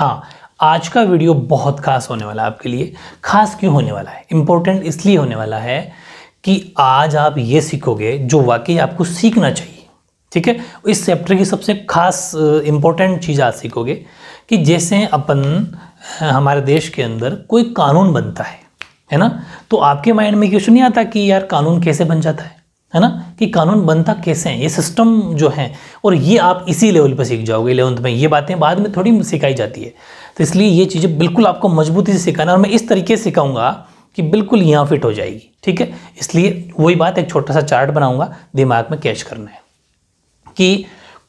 हाँ आज का वीडियो बहुत खास होने वाला है आपके लिए खास क्यों होने वाला है इम्पोर्टेंट इसलिए होने वाला है कि आज आप ये सीखोगे जो वाकई आपको सीखना चाहिए ठीक है इस चैप्टर की सबसे खास इम्पोर्टेंट चीज़ आज सीखोगे कि जैसे अपन हमारे देश के अंदर कोई कानून बनता है है ना तो आपके माइंड में क्वेश्चन नहीं आता कि यार कानून कैसे बन जाता है है ना कि कानून बनता कैसे है ये सिस्टम जो है और ये आप इसी लेवल पर सीख जाओगे इलेवंथ में ये बातें बाद में थोड़ी सिखाई जाती है तो इसलिए ये चीज़ें बिल्कुल आपको मजबूती से सिखाना और मैं इस तरीके से सिखाऊंगा कि बिल्कुल यहाँ फिट हो जाएगी ठीक है इसलिए वही बात एक छोटा सा चार्ट बनाऊंगा दिमाग में कैच करना है कि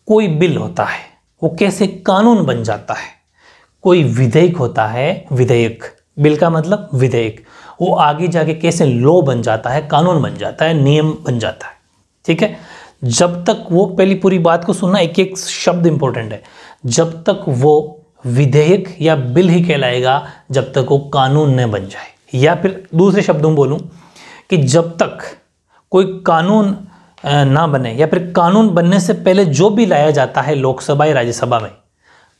कोई बिल होता है वो कैसे कानून बन जाता है कोई विधेयक होता है विधेयक बिल का मतलब विधेयक वो आगे जाके कैसे लॉ बन जाता है कानून बन जाता है नियम बन जाता है ठीक है जब तक वो पहली पूरी बात को सुनना एक एक शब्द इंपॉर्टेंट है जब तक वो विधेयक या बिल ही कहलाएगा जब तक वो कानून न बन जाए या फिर दूसरे शब्दों में बोलूँ कि जब तक कोई कानून ना बने या फिर कानून बनने से पहले जो भी लाया जाता है लोकसभा या राज्यसभा में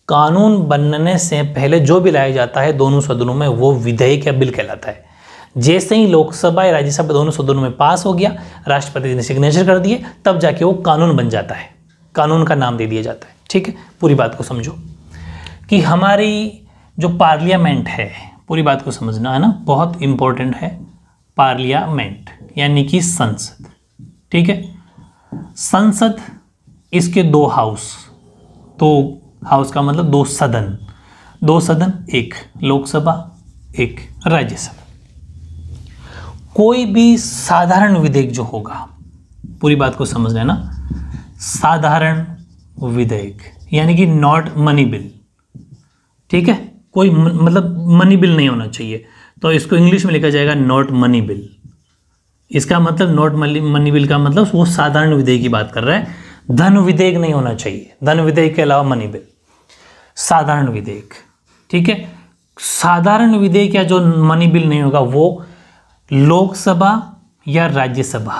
कानून बनने से पहले जो भी लाया जाता है दोनों सदनों में वो विधेयक या बिल कहलाता है जैसे ही लोकसभा या राज्यसभा दोनों सदनों में पास हो गया राष्ट्रपति ने सिग्नेचर कर दिए तब जाके वो कानून बन जाता है कानून का नाम दे दिया जाता है ठीक है पूरी बात को समझो कि हमारी जो पार्लियामेंट है पूरी बात को समझना है ना बहुत इंपॉर्टेंट है पार्लियामेंट यानी कि संसद ठीक है संसद इसके दो हाउस दो हाउस का मतलब दो सदन दो सदन एक लोकसभा एक राज्यसभा कोई भी साधारण विधेयक जो होगा पूरी बात को समझ लेना साधारण विधेयक यानी कि नॉट मनी बिल ठीक है कोई मतलब मनी बिल नहीं होना चाहिए तो इसको इंग्लिश में लिखा जाएगा नॉट मनी बिल इसका मतलब नॉट मनी बिल का मतलब वो साधारण विधेयक की बात कर रहा है धन विधेयक नहीं होना चाहिए धन विधेयक के अलावा मनी बिल साधारण विधेयक ठीक है साधारण विधेयक या जो मनी बिल नहीं होगा वो लोकसभा या राज्यसभा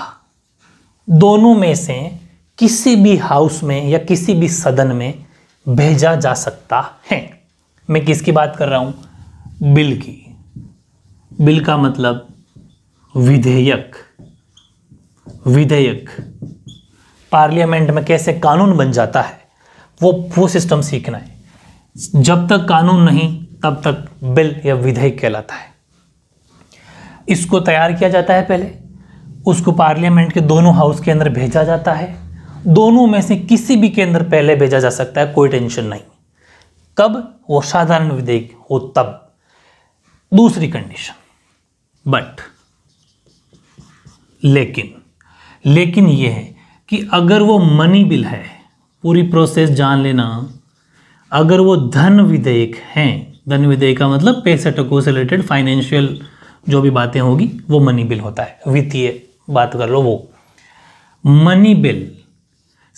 दोनों में से किसी भी हाउस में या किसी भी सदन में भेजा जा सकता है मैं किसकी बात कर रहा हूँ बिल की बिल का मतलब विधेयक विधेयक पार्लियामेंट में कैसे कानून बन जाता है वो वो सिस्टम सीखना है जब तक कानून नहीं तब तक बिल या विधेयक कहलाता है इसको तैयार किया जाता है पहले उसको पार्लियामेंट के दोनों हाउस के अंदर भेजा जाता है दोनों में से किसी भी के अंदर पहले भेजा जा सकता है कोई टेंशन नहीं कब वो साधारण विधेयक हो तब दूसरी कंडीशन बट लेकिन लेकिन ये है कि अगर वो मनी बिल है पूरी प्रोसेस जान लेना अगर वो धन विधेयक हैं धन विधेयक का मतलब पैसे टको से रिलेटेड फाइनेंशियल जो भी बातें होगी वो मनी बिल होता है वित्तीय बात कर लो वो मनी बिल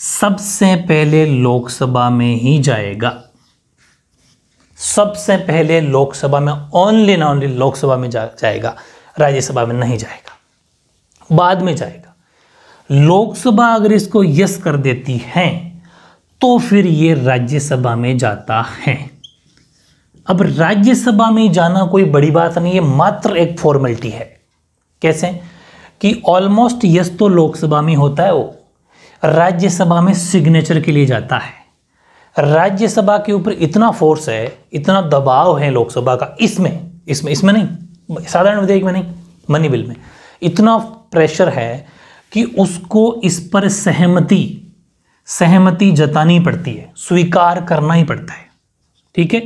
सबसे पहले लोकसभा में ही जाएगा सबसे पहले लोकसभा में ओनली ना ओनली लोकसभा में जा, जाएगा राज्यसभा में नहीं जाएगा बाद में जाएगा लोकसभा अगर इसको यस कर देती है तो फिर ये राज्यसभा में जाता है अब राज्यसभा में जाना कोई बड़ी बात नहीं है मात्र एक फॉर्मेलिटी है कैसे कि ऑलमोस्ट यस तो लोकसभा में होता है वो राज्यसभा में सिग्नेचर के लिए जाता है राज्यसभा के ऊपर इतना फोर्स है इतना दबाव है लोकसभा का इसमें इसमें इसमें नहीं साधारण विधेयक में नहीं मनी बिल में इतना प्रेशर है कि उसको इस पर सहमति सहमति जतानी पड़ती है स्वीकार करना ही पड़ता है ठीक है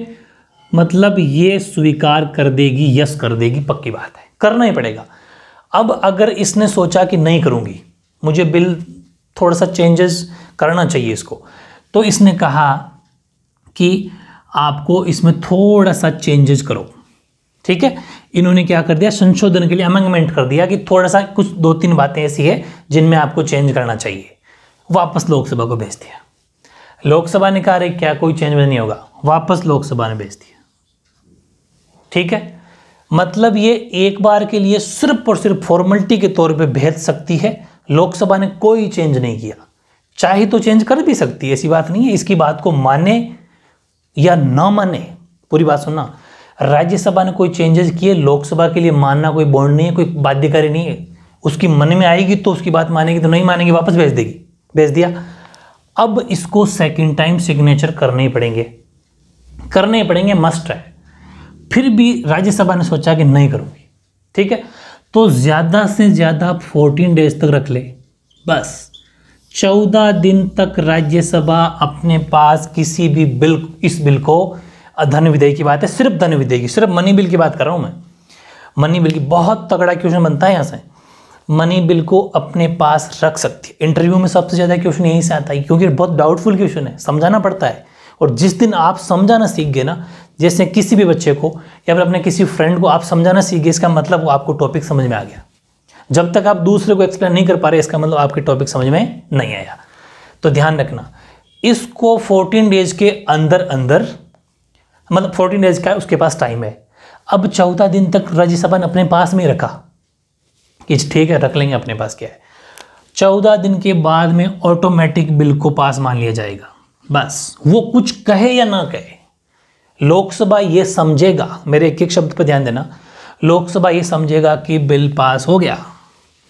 मतलब ये स्वीकार कर देगी यस कर देगी पक्की बात है करना ही पड़ेगा अब अगर इसने सोचा कि नहीं करूँगी मुझे बिल थोड़ा सा चेंजेस करना चाहिए इसको तो इसने कहा कि आपको इसमें थोड़ा सा चेंजेस करो ठीक है इन्होंने क्या कर दिया संशोधन के लिए अमेंडमेंट कर दिया कि थोड़ा सा कुछ दो तीन बातें ऐसी है जिनमें आपको चेंज करना चाहिए वापस लोकसभा को भेज दिया लोकसभा ने कहा क्या कोई चेंज नहीं होगा वापस लोकसभा ने भेज दिया ठीक है मतलब ये एक बार के लिए सिर्फ और सिर्फ फॉर्मेलिटी के तौर पे भेज सकती है लोकसभा ने कोई चेंज नहीं किया चाहे तो चेंज कर भी सकती है ऐसी बात नहीं है इसकी बात को माने या ना माने पूरी बात सुनना राज्यसभा ने कोई चेंजेस किए लोकसभा के लिए मानना कोई बॉन्ड नहीं है कोई बाध्यकारी नहीं है उसकी मन में आएगी तो उसकी बात मानेगी तो नहीं मानेगी वापस भेज देगी भेज दिया अब इसको सेकेंड टाइम सिग्नेचर करने ही पड़ेंगे करने ही पड़ेंगे मस्ट है फिर भी राज्यसभा ने सोचा कि नहीं करूँगी ठीक है तो ज़्यादा से ज़्यादा फोर्टीन डेज तक रख ले बस चौदह दिन तक राज्यसभा अपने पास किसी भी बिल इस बिल को धन विधेयक की बात है सिर्फ धन विधेयक की सिर्फ मनी बिल की बात कर रहा हूँ मैं मनी बिल की बहुत तगड़ा क्वेश्चन बनता है यहाँ से मनी बिल को अपने पास रख सकती है इंटरव्यू में सबसे ज़्यादा क्वेश्चन यहीं से आता है क्योंकि बहुत डाउटफुल क्वेश्चन है समझाना पड़ता है और जिस दिन आप समझाना सीख गए ना जैसे किसी भी बच्चे को या फिर अपने किसी फ्रेंड को आप समझाना सीख गए इसका मतलब वो आपको टॉपिक समझ में आ गया जब तक आप दूसरे को एक्सप्लेन नहीं कर पा रहे इसका मतलब आपके टॉपिक समझ में नहीं आया तो ध्यान रखना इसको 14 डेज के अंदर अंदर मतलब 14 डेज का उसके पास टाइम है अब चौदह दिन तक राज्यसभा ने अपने पास में रखा कि ठीक है रख लेंगे अपने पास क्या है चौदह दिन के बाद में ऑटोमेटिक बिल को पास मान लिया जाएगा बस वो कुछ कहे या ना कहे लोकसभा ये समझेगा मेरे एक एक शब्द पर ध्यान देना लोकसभा ये समझेगा कि बिल पास हो गया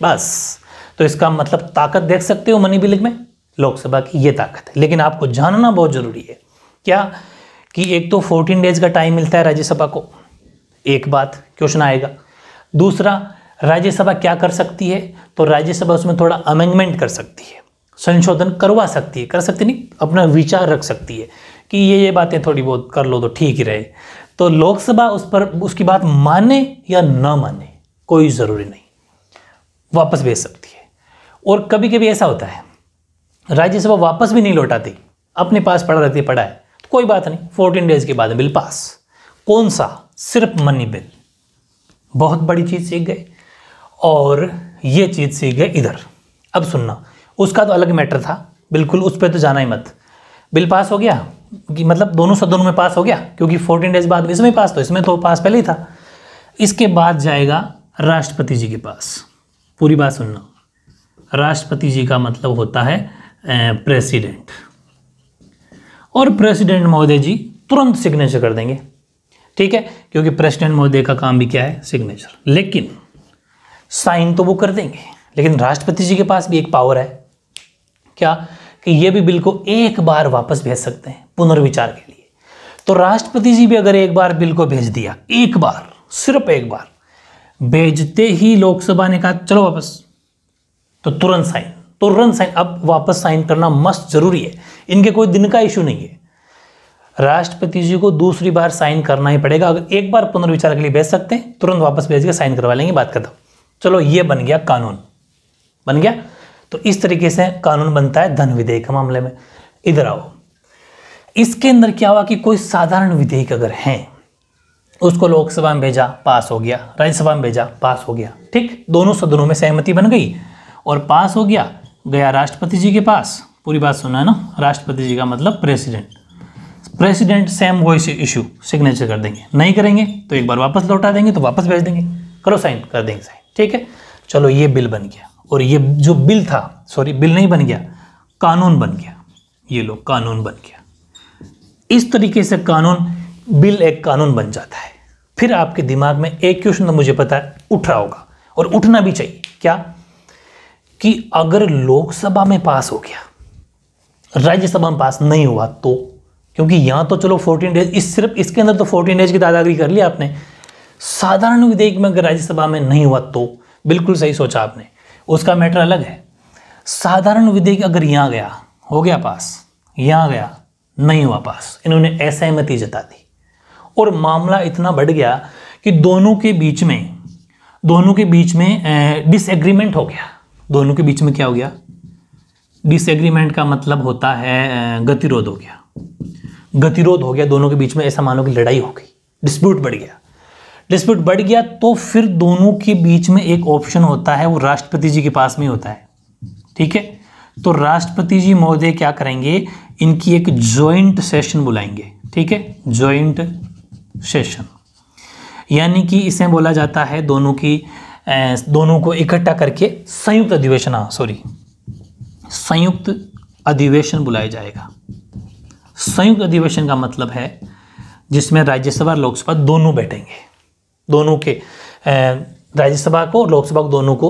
बस तो इसका मतलब ताकत देख सकते हो मनी बिल में लोकसभा की ये ताकत है लेकिन आपको जानना बहुत ज़रूरी है क्या कि एक तो 14 डेज का टाइम मिलता है राज्यसभा को एक बात क्वेश्चन आएगा दूसरा राज्यसभा क्या कर सकती है तो राज्यसभा उसमें थोड़ा अमेंडमेंट कर सकती है संशोधन करवा सकती है कर सकती नहीं अपना विचार रख सकती है कि ये ये बातें थोड़ी बहुत कर लो तो ठीक ही रहे तो लोकसभा उस पर उसकी बात माने या ना माने कोई ज़रूरी नहीं वापस भेज सकती है और कभी कभी ऐसा होता है राज्यसभा वापस भी नहीं लौटाती अपने पास पड़ा रहती पड़ा है तो कोई बात नहीं फोर्टीन डेज के बाद बिल पास कौन सा सिर्फ मनी बिल बहुत बड़ी चीज़ सीख गए और ये चीज़ सीख गए इधर अब सुनना उसका तो अलग मैटर था बिल्कुल उस पर तो जाना ही मत बिल पास हो गया कि मतलब दोनों सदनों में पास हो गया क्योंकि फोर्टीन डेज बाद इसमें पास तो इसमें तो पास पहले ही था इसके बाद जाएगा राष्ट्रपति जी के पास पूरी बात सुनना राष्ट्रपति जी का मतलब होता है प्रेसिडेंट और प्रेसिडेंट महोदय जी तुरंत सिग्नेचर कर देंगे ठीक है क्योंकि प्रेसिडेंट महोदय का काम भी क्या है सिग्नेचर लेकिन साइन तो वो कर देंगे लेकिन राष्ट्रपति जी के पास भी एक पावर है क्या कि ये भी बिल को एक बार वापस भेज सकते हैं पुनर्विचार के लिए तो राष्ट्रपति जी भी अगर एक बार बिल को भेज दिया एक बार सिर्फ एक बार भेजते ही लोकसभा ने कहा चलो वापस तो तुरंत साइन तुरंत साइन अब वापस साइन करना मस्त जरूरी है इनके कोई दिन का इशू नहीं है राष्ट्रपति जी को दूसरी बार साइन करना ही पड़ेगा अगर एक बार पुनर्विचार के लिए भेज सकते हैं तुरंत वापस भेज के साइन करवा लेंगे बात खत्म चलो ये बन गया कानून बन गया तो इस तरीके से कानून बनता है धन विधेयक के मामले में इधर आओ इसके अंदर क्या हुआ कि कोई साधारण विधेयक अगर है उसको लोकसभा में भेजा पास हो गया राज्यसभा में भेजा पास हो गया ठीक दोनों सदनों में सहमति बन गई और पास हो गया गया राष्ट्रपति जी के पास पूरी बात सुना है ना राष्ट्रपति जी का मतलब president president same voice issue signature कर देंगे नहीं करेंगे तो एक बार वापस लौटा देंगे तो वापस भेज देंगे करो साइन कर देंगे साइन ठीक है चलो ये बिल बन गया और ये जो बिल था सॉरी बिल नहीं बन गया कानून बन गया ये लोग कानून बन गया इस तरीके से कानून बिल एक कानून बन जाता है फिर आपके दिमाग में एक क्वेश्चन तो मुझे पता है उठ रहा होगा और उठना भी चाहिए क्या कि अगर लोकसभा में पास हो गया राज्यसभा में पास नहीं हुआ तो क्योंकि यहां तो चलो 14 डेज इस सिर्फ इसके अंदर तो 14 डेज की दादागिरी कर ली आपने साधारण विधेयक में अगर राज्यसभा में नहीं हुआ तो बिल्कुल सही सोचा आपने उसका मैटर अलग है साधारण विधेयक अगर यहाँ गया हो गया पास यहाँ गया नहीं हुआ पास इन्होंने असहमति जता दी और मामला इतना बढ़ गया कि दोनों के बीच में दोनों के बीच में डिसएग्रीमेंट हो गया दोनों के बीच में क्या हो गया डिसएग्रीमेंट का मतलब होता है गतिरोध हो गया गतिरोध हो गया दोनों के बीच में ऐसा मानो कि लड़ाई हो गई डिस्प्यूट बढ़ गया डिस्प्यूट बढ़ गया तो फिर दोनों के बीच में एक ऑप्शन होता है वो राष्ट्रपति जी के पास में होता है ठीक है तो राष्ट्रपति जी महोदय क्या करेंगे इनकी एक ज्वाइंट सेशन बुलाएंगे ठीक है ज्वाइंट सेशन यानी कि इसे बोला जाता है दोनों की दोनों को इकट्ठा करके संयुक्त अधिवेशन सॉरी हाँ, संयुक्त अधिवेशन बुलाया जाएगा संयुक्त अधिवेशन का मतलब है जिसमें राज्यसभा लोकसभा दोनों बैठेंगे दोनों के राज्यसभा को और लोकसभा को दोनों को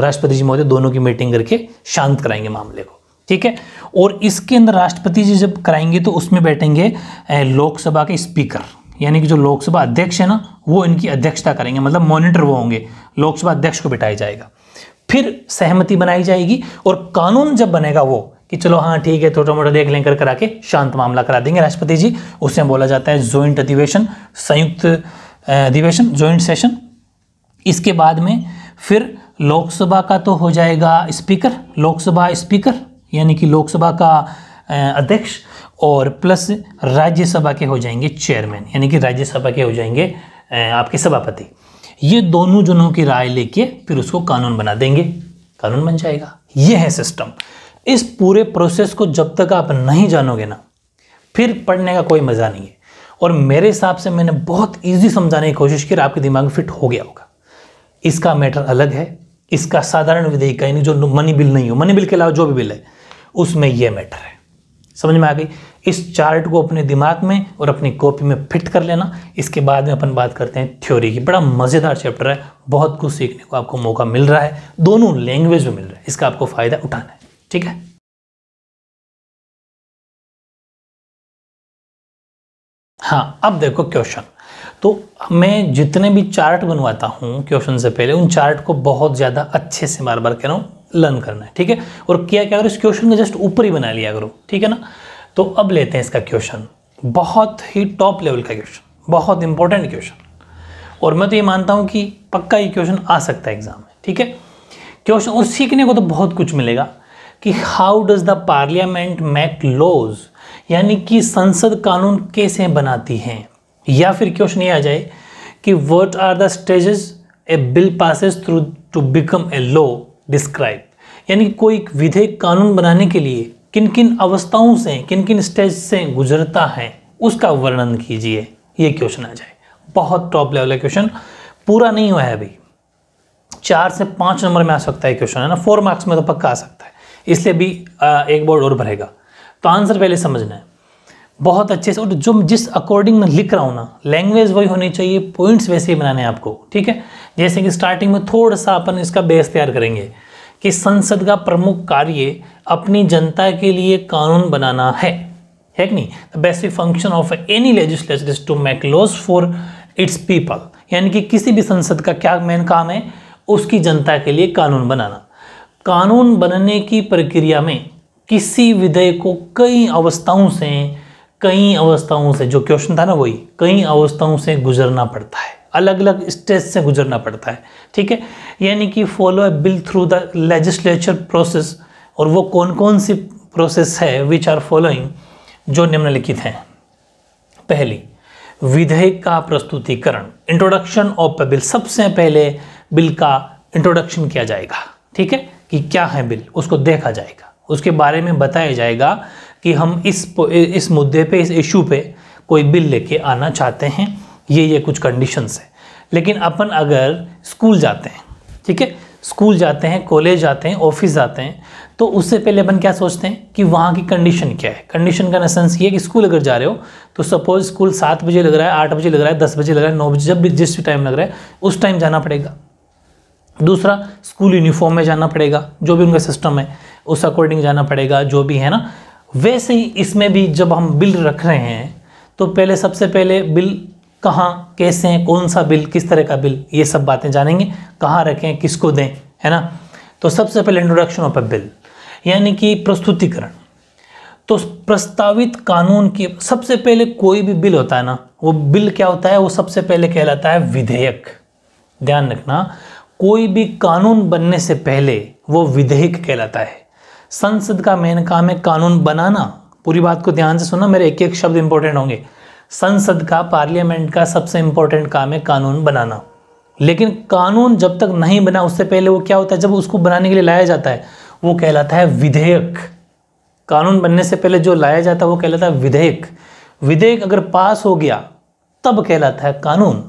राष्ट्रपति जी महोदय दोनों की मीटिंग करके शांत कराएंगे मामले को ठीक है और इसके अंदर राष्ट्रपति जी जब कराएंगे तो उसमें बैठेंगे लोकसभा के स्पीकर यानी कि जो लोकसभा अध्यक्ष है ना वो इनकी अध्यक्षता करेंगे मतलब मॉनिटर वो होंगे लोकसभा अध्यक्ष को बिठाया जाएगा फिर सहमति बनाई जाएगी और कानून जब बनेगा वो कि चलो हाँ ठीक है छोटा मोटा देख लें कर करा के शांत मामला करा देंगे राष्ट्रपति जी उसमें बोला जाता है ज्वाइंट अधिवेशन संयुक्त अधिवेशन ज्वाइंट सेशन इसके बाद में फिर लोकसभा का तो हो जाएगा स्पीकर लोकसभा स्पीकर यानी कि लोकसभा का अध्यक्ष और प्लस राज्यसभा के हो जाएंगे चेयरमैन यानी कि राज्यसभा के हो जाएंगे आपके सभापति ये दोनों जनों की राय लेके फिर उसको कानून बना देंगे कानून बन जाएगा ये है सिस्टम इस पूरे प्रोसेस को जब तक आप नहीं जानोगे ना फिर पढ़ने का कोई मज़ा नहीं है और मेरे हिसाब से मैंने बहुत ईजी समझाने की कोशिश की आपके दिमाग में फिट हो गया होगा इसका मैटर अलग है इसका साधारण विधेयक का यानी जो मनी बिल नहीं हो मनी बिल के अलावा जो भी बिल है उसमें यह मैटर है समझ में आ गई इस चार्ट को अपने दिमाग में और अपनी कॉपी में फिट कर लेना इसके बाद में अपन बात करते हैं थ्योरी की बड़ा मज़ेदार चैप्टर है बहुत कुछ सीखने को आपको मौका मिल रहा है दोनों लैंग्वेज में मिल रहा है इसका आपको फ़ायदा उठाना है ठीक है हाँ अब देखो क्वेश्चन तो मैं जितने भी चार्ट बनवाता हूँ क्वेश्चन से पहले उन चार्ट को बहुत ज़्यादा अच्छे से बार बार कह रहा हूँ लर्न करना है ठीक है और क्या क्या करो इस क्वेश्चन को जस्ट ऊपर ही बना लिया करो ठीक है ना तो अब लेते हैं इसका क्वेश्चन बहुत ही टॉप लेवल का क्वेश्चन बहुत इंपॉर्टेंट क्वेश्चन और मैं तो ये मानता हूँ कि पक्का ये क्वेश्चन आ सकता है एग्जाम में ठीक है क्वेश्चन और सीखने को तो बहुत कुछ मिलेगा कि how does the parliament make laws यानी कि संसद कानून कैसे बनाती हैं या फिर क्वेश्चन ये आ जाए कि what are the stages a bill passes through to become a law describe यानी कोई विधेयक कानून बनाने के लिए किन किन अवस्थाओं से किन किन स्टेज से गुजरता है उसका वर्णन कीजिए ये क्वेश्चन आ जाए बहुत टॉप लेवल क्वेश्चन पूरा नहीं हुआ है अभी चार से पाँच नंबर में आ सकता है क्वेश्चन है ना फोर मार्क्स में तो पक्का आ सकता है इसलिए भी एक बोर्ड और भरेगा तो आंसर पहले समझना है बहुत अच्छे से और जो जिस अकॉर्डिंग मैं लिख रहा हूँ ना लैंग्वेज वही होनी चाहिए पॉइंट्स वैसे ही बनाने हैं आपको ठीक है जैसे कि स्टार्टिंग में थोड़ा सा अपन इसका बेस तैयार करेंगे कि संसद का प्रमुख कार्य अपनी जनता के लिए कानून बनाना है है कि नहीं basic function of any legislature is to make laws for its people यानी कि किसी भी संसद का क्या मेन काम है उसकी जनता के लिए कानून बनाना कानून बनने की प्रक्रिया में किसी विधेय को कई अवस्थाओं से कई अवस्थाओं से जो क्वेश्चन था ना वही कई अवस्थाओं से गुजरना पड़ता है अलग अलग स्टेज से गुजरना पड़ता है ठीक है यानी कि follow a bill through the legislature process और वो कौन कौन सी प्रोसेस है विच आर फॉलोइंग जो निम्नलिखित हैं पहली विधेयक का प्रस्तुतिकरण इंट्रोडक्शन ऑफ ए बिल सबसे पहले बिल का इंट्रोडक्शन किया जाएगा ठीक है कि क्या है बिल उसको देखा जाएगा उसके बारे में बताया जाएगा कि हम इस इस मुद्दे पे इस इशू पे कोई बिल लेके आना चाहते हैं ये ये कुछ कंडीशंस है लेकिन अपन अगर स्कूल जाते हैं ठीक है स्कूल जाते हैं कॉलेज जाते हैं ऑफिस जाते हैं तो उससे पहले अपन क्या सोचते हैं कि वहाँ की कंडीशन क्या है कंडीशन का नेसेंस ये है कि स्कूल अगर जा रहे हो तो सपोज स्कूल सात बजे लग रहा है आठ बजे लग रहा है दस बजे लग रहा है नौ बजे जब भी जिस टाइम लग रहा है उस टाइम जाना पड़ेगा दूसरा स्कूल यूनिफॉर्म में जाना पड़ेगा जो भी उनका सिस्टम है उस अकॉर्डिंग जाना पड़ेगा जो भी है ना वैसे ही इसमें भी जब हम बिल रख रहे हैं तो पहले सबसे पहले बिल कहाँ कैसे हैं कौन सा बिल किस तरह का बिल ये सब बातें जानेंगे कहाँ रखें किसको दें है ना तो सबसे पहले इंट्रोडक्शन ऑफ ए बिल यानी कि प्रस्तुतिकरण तो प्रस्तावित कानून की सबसे पहले कोई भी बिल होता है ना वो बिल क्या होता है वो सबसे पहले कहलाता है विधेयक ध्यान रखना कोई भी कानून बनने से पहले वो विधेयक कहलाता है संसद का मेन काम है कानून बनाना पूरी बात को ध्यान से सुनना मेरे एक एक शब्द इंपॉर्टेंट होंगे संसद का पार्लियामेंट का सबसे इंपॉर्टेंट काम है कानून बनाना लेकिन कानून जब तक नहीं बना उससे पहले वो क्या होता है जब उसको बनाने के लिए लाया जाता है वो कहलाता है विधेयक कानून बनने से पहले जो लाया जाता है वो कहलाता है विधेयक विधेयक अगर पास हो गया तब कहलाता है कानून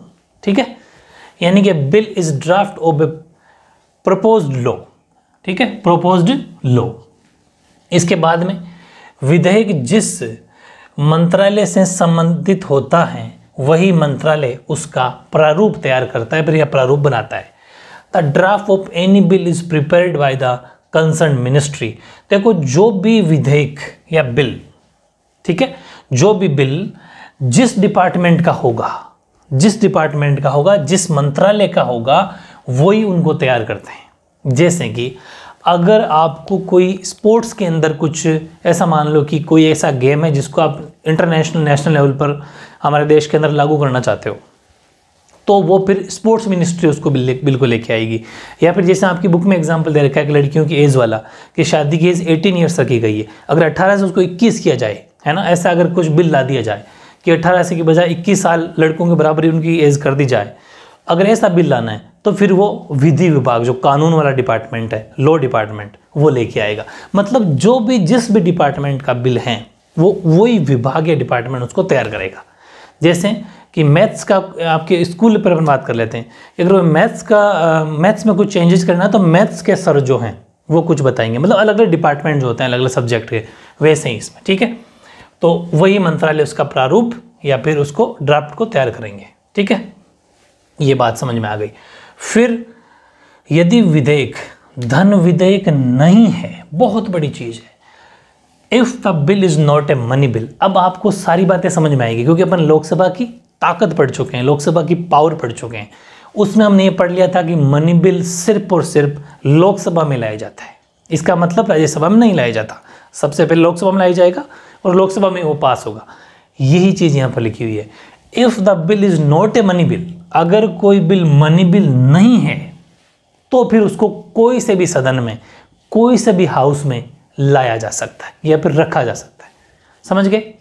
ठीक है यानी कि bill is draft of a propose law ठीक है प्रोपोज लॉ इसके बाद में विधेयक जिस मंत्रालय से संबंधित होता है वही मंत्रालय उसका प्रारूप तैयार करता है फिर यह प्रारूप बनाता है the draft of any bill is prepared by the concern ministry देखो जो भी विधेयक या बिल ठीक है जो भी बिल जिस डिपार्टमेंट का होगा जिस डिपार्टमेंट का होगा जिस मंत्रालय का होगा वही उनको तैयार करते हैं जैसे कि अगर आपको कोई स्पोर्ट्स के अंदर कुछ ऐसा मान लो कि कोई ऐसा गेम है जिसको आप इंटरनेशनल नेशनल लेवल पर हमारे देश के अंदर लागू करना चाहते हो तो वो फिर स्पोर्ट्स मिनिस्ट्री उसको बिल लेके आएगी या फिर जैसे आपकी बुक में एग्जांपल दे रखा है कि लड़कियों की एज वाला कि शादी की एज 18 ईयर्स रखी गई है अगर 18 से उसको 21 किया जाए है ना ऐसा अगर कुछ बिल ला दिया जाए कि अट्ठारह से की बजाय इक्कीस साल लड़कों के बराबरी उनकी एज कर दी जाए अगर ऐसा बिल लाना है तो फिर वो विधि विभाग जो कानून वाला डिपार्टमेंट है लॉ डिपार्टमेंट वो लेके आएगा मतलब जो भी जिस भी डिपार्टमेंट का बिल है वो वही विभाग या डिपार्टमेंट उसको तैयार करेगा जैसे कि मैथ्स का आपके स्कूल पर अपन बात कर लेते हैं अगर मैथ्स का मैथ्स में कुछ चेंजेस करना है तो मैथ्स के सर जो हैं वो कुछ बताएंगे मतलब अलग अलग डिपार्टमेंट जो होते हैं अलग अलग सब्जेक्ट के वैसे ही इसमें ठीक है तो वही मंत्रालय उसका प्रारूप या फिर उसको ड्राफ्ट को तैयार करेंगे ठीक है ये बात समझ में आ गई फिर यदि विधेयक धन विधेयक नहीं है बहुत बड़ी चीज़ है if the bill is not a money bill अब आपको सारी बातें समझ में आएगी क्योंकि अपन लोकसभा की ताकत पढ़ चुके हैं लोकसभा की पावर पढ़ चुके हैं उसमें हमने ये पढ़ लिया था कि मनी बिल सिर्फ और सिर्फ लोकसभा में लाया जाता है इसका मतलब राज्यसभा में नहीं लाया जाता सबसे पहले लोकसभा में लाया जाएगा और लोकसभा में वो पास होगा यही चीज़ यहां पर लिखी हुई है if the bill is not a money bill अगर कोई बिल मनी बिल नहीं है तो फिर उसको कोई से भी सदन में कोई से भी हाउस में लाया जा सकता है या फिर रखा जा सकता है समझ गए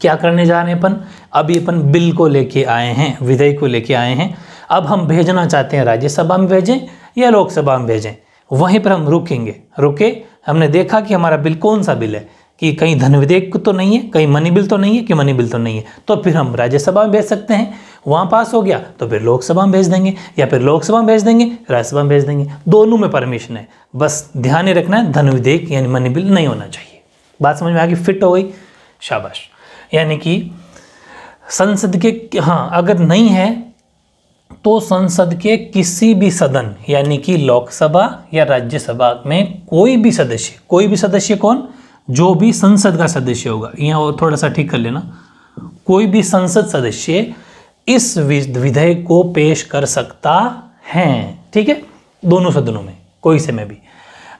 क्या करने जा रहे हैं अपन अभी अपन बिल को लेके आए हैं विधेय को लेके आए हैं अब हम भेजना चाहते हैं राज्यसभा में भेजें या लोकसभा में भेजें वहीं पर हम रुकेंगे रुके हमने देखा कि हमारा बिल कौन सा बिल है कि कहीं धन विधेयक तो नहीं है कहीं मनी बिल तो नहीं है कि मनी बिल तो नहीं है तो फिर हम राज्यसभा में भेज सकते हैं वहाँ पास हो गया तो फिर लोकसभा में भेज देंगे या फिर लोकसभा में भेज देंगे राज्यसभा में भेज देंगे दोनों में परमिशन है बस ध्यान ही रखना है धन विधेयक यानी मनी बिल नहीं होना चाहिए बात समझ में आ गई फिट हो गई शाबाश यानी कि संसद के हाँ अगर नहीं है तो संसद के किसी भी सदन यानी कि लोकसभा या राज्यसभा में कोई भी सदस्य कोई भी सदस्य कौन जो भी संसद का सदस्य होगा यहां वो थोड़ा सा ठीक कर लेना कोई भी संसद सदस्य इस विधेयक को पेश कर सकता है ठीक है दोनों सदनों में कोई से में भी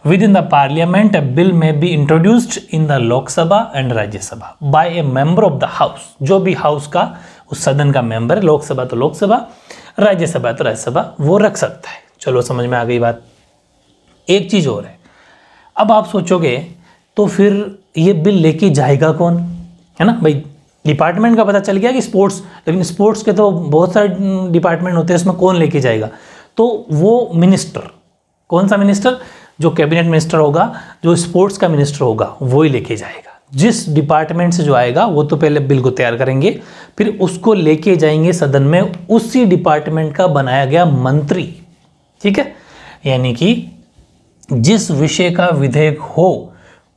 within the parliament bill may be introduced in the Lok Sabha and Rajya Sabha by a member of the house जो भी हाउस का उस सदन का मेंबर लोकसभा तो लोकसभा राज्यसभा तो राज्यसभा वो रख सकता है चलो समझ में आ गई बात एक चीज़ और है अब आप सोचोगे तो फिर ये बिल लेके जाएगा कौन है ना भाई डिपार्टमेंट का पता चल गया कि स्पोर्ट्स लेकिन स्पोर्ट्स के तो बहुत सारे डिपार्टमेंट हम्म, होते हैं उसमें कौन लेके जाएगा तो वो मिनिस्टर कौन सा मिनिस्टर जो कैबिनेट मिनिस्टर होगा जो स्पोर्ट्स का मिनिस्टर होगा वो ही लेके जाएगा जिस डिपार्टमेंट से जो आएगा वो तो पहले बिल को तैयार करेंगे फिर उसको लेके जाएंगे सदन में उसी डिपार्टमेंट का बनाया गया मंत्री ठीक है यानी कि जिस विषय का विधेयक हो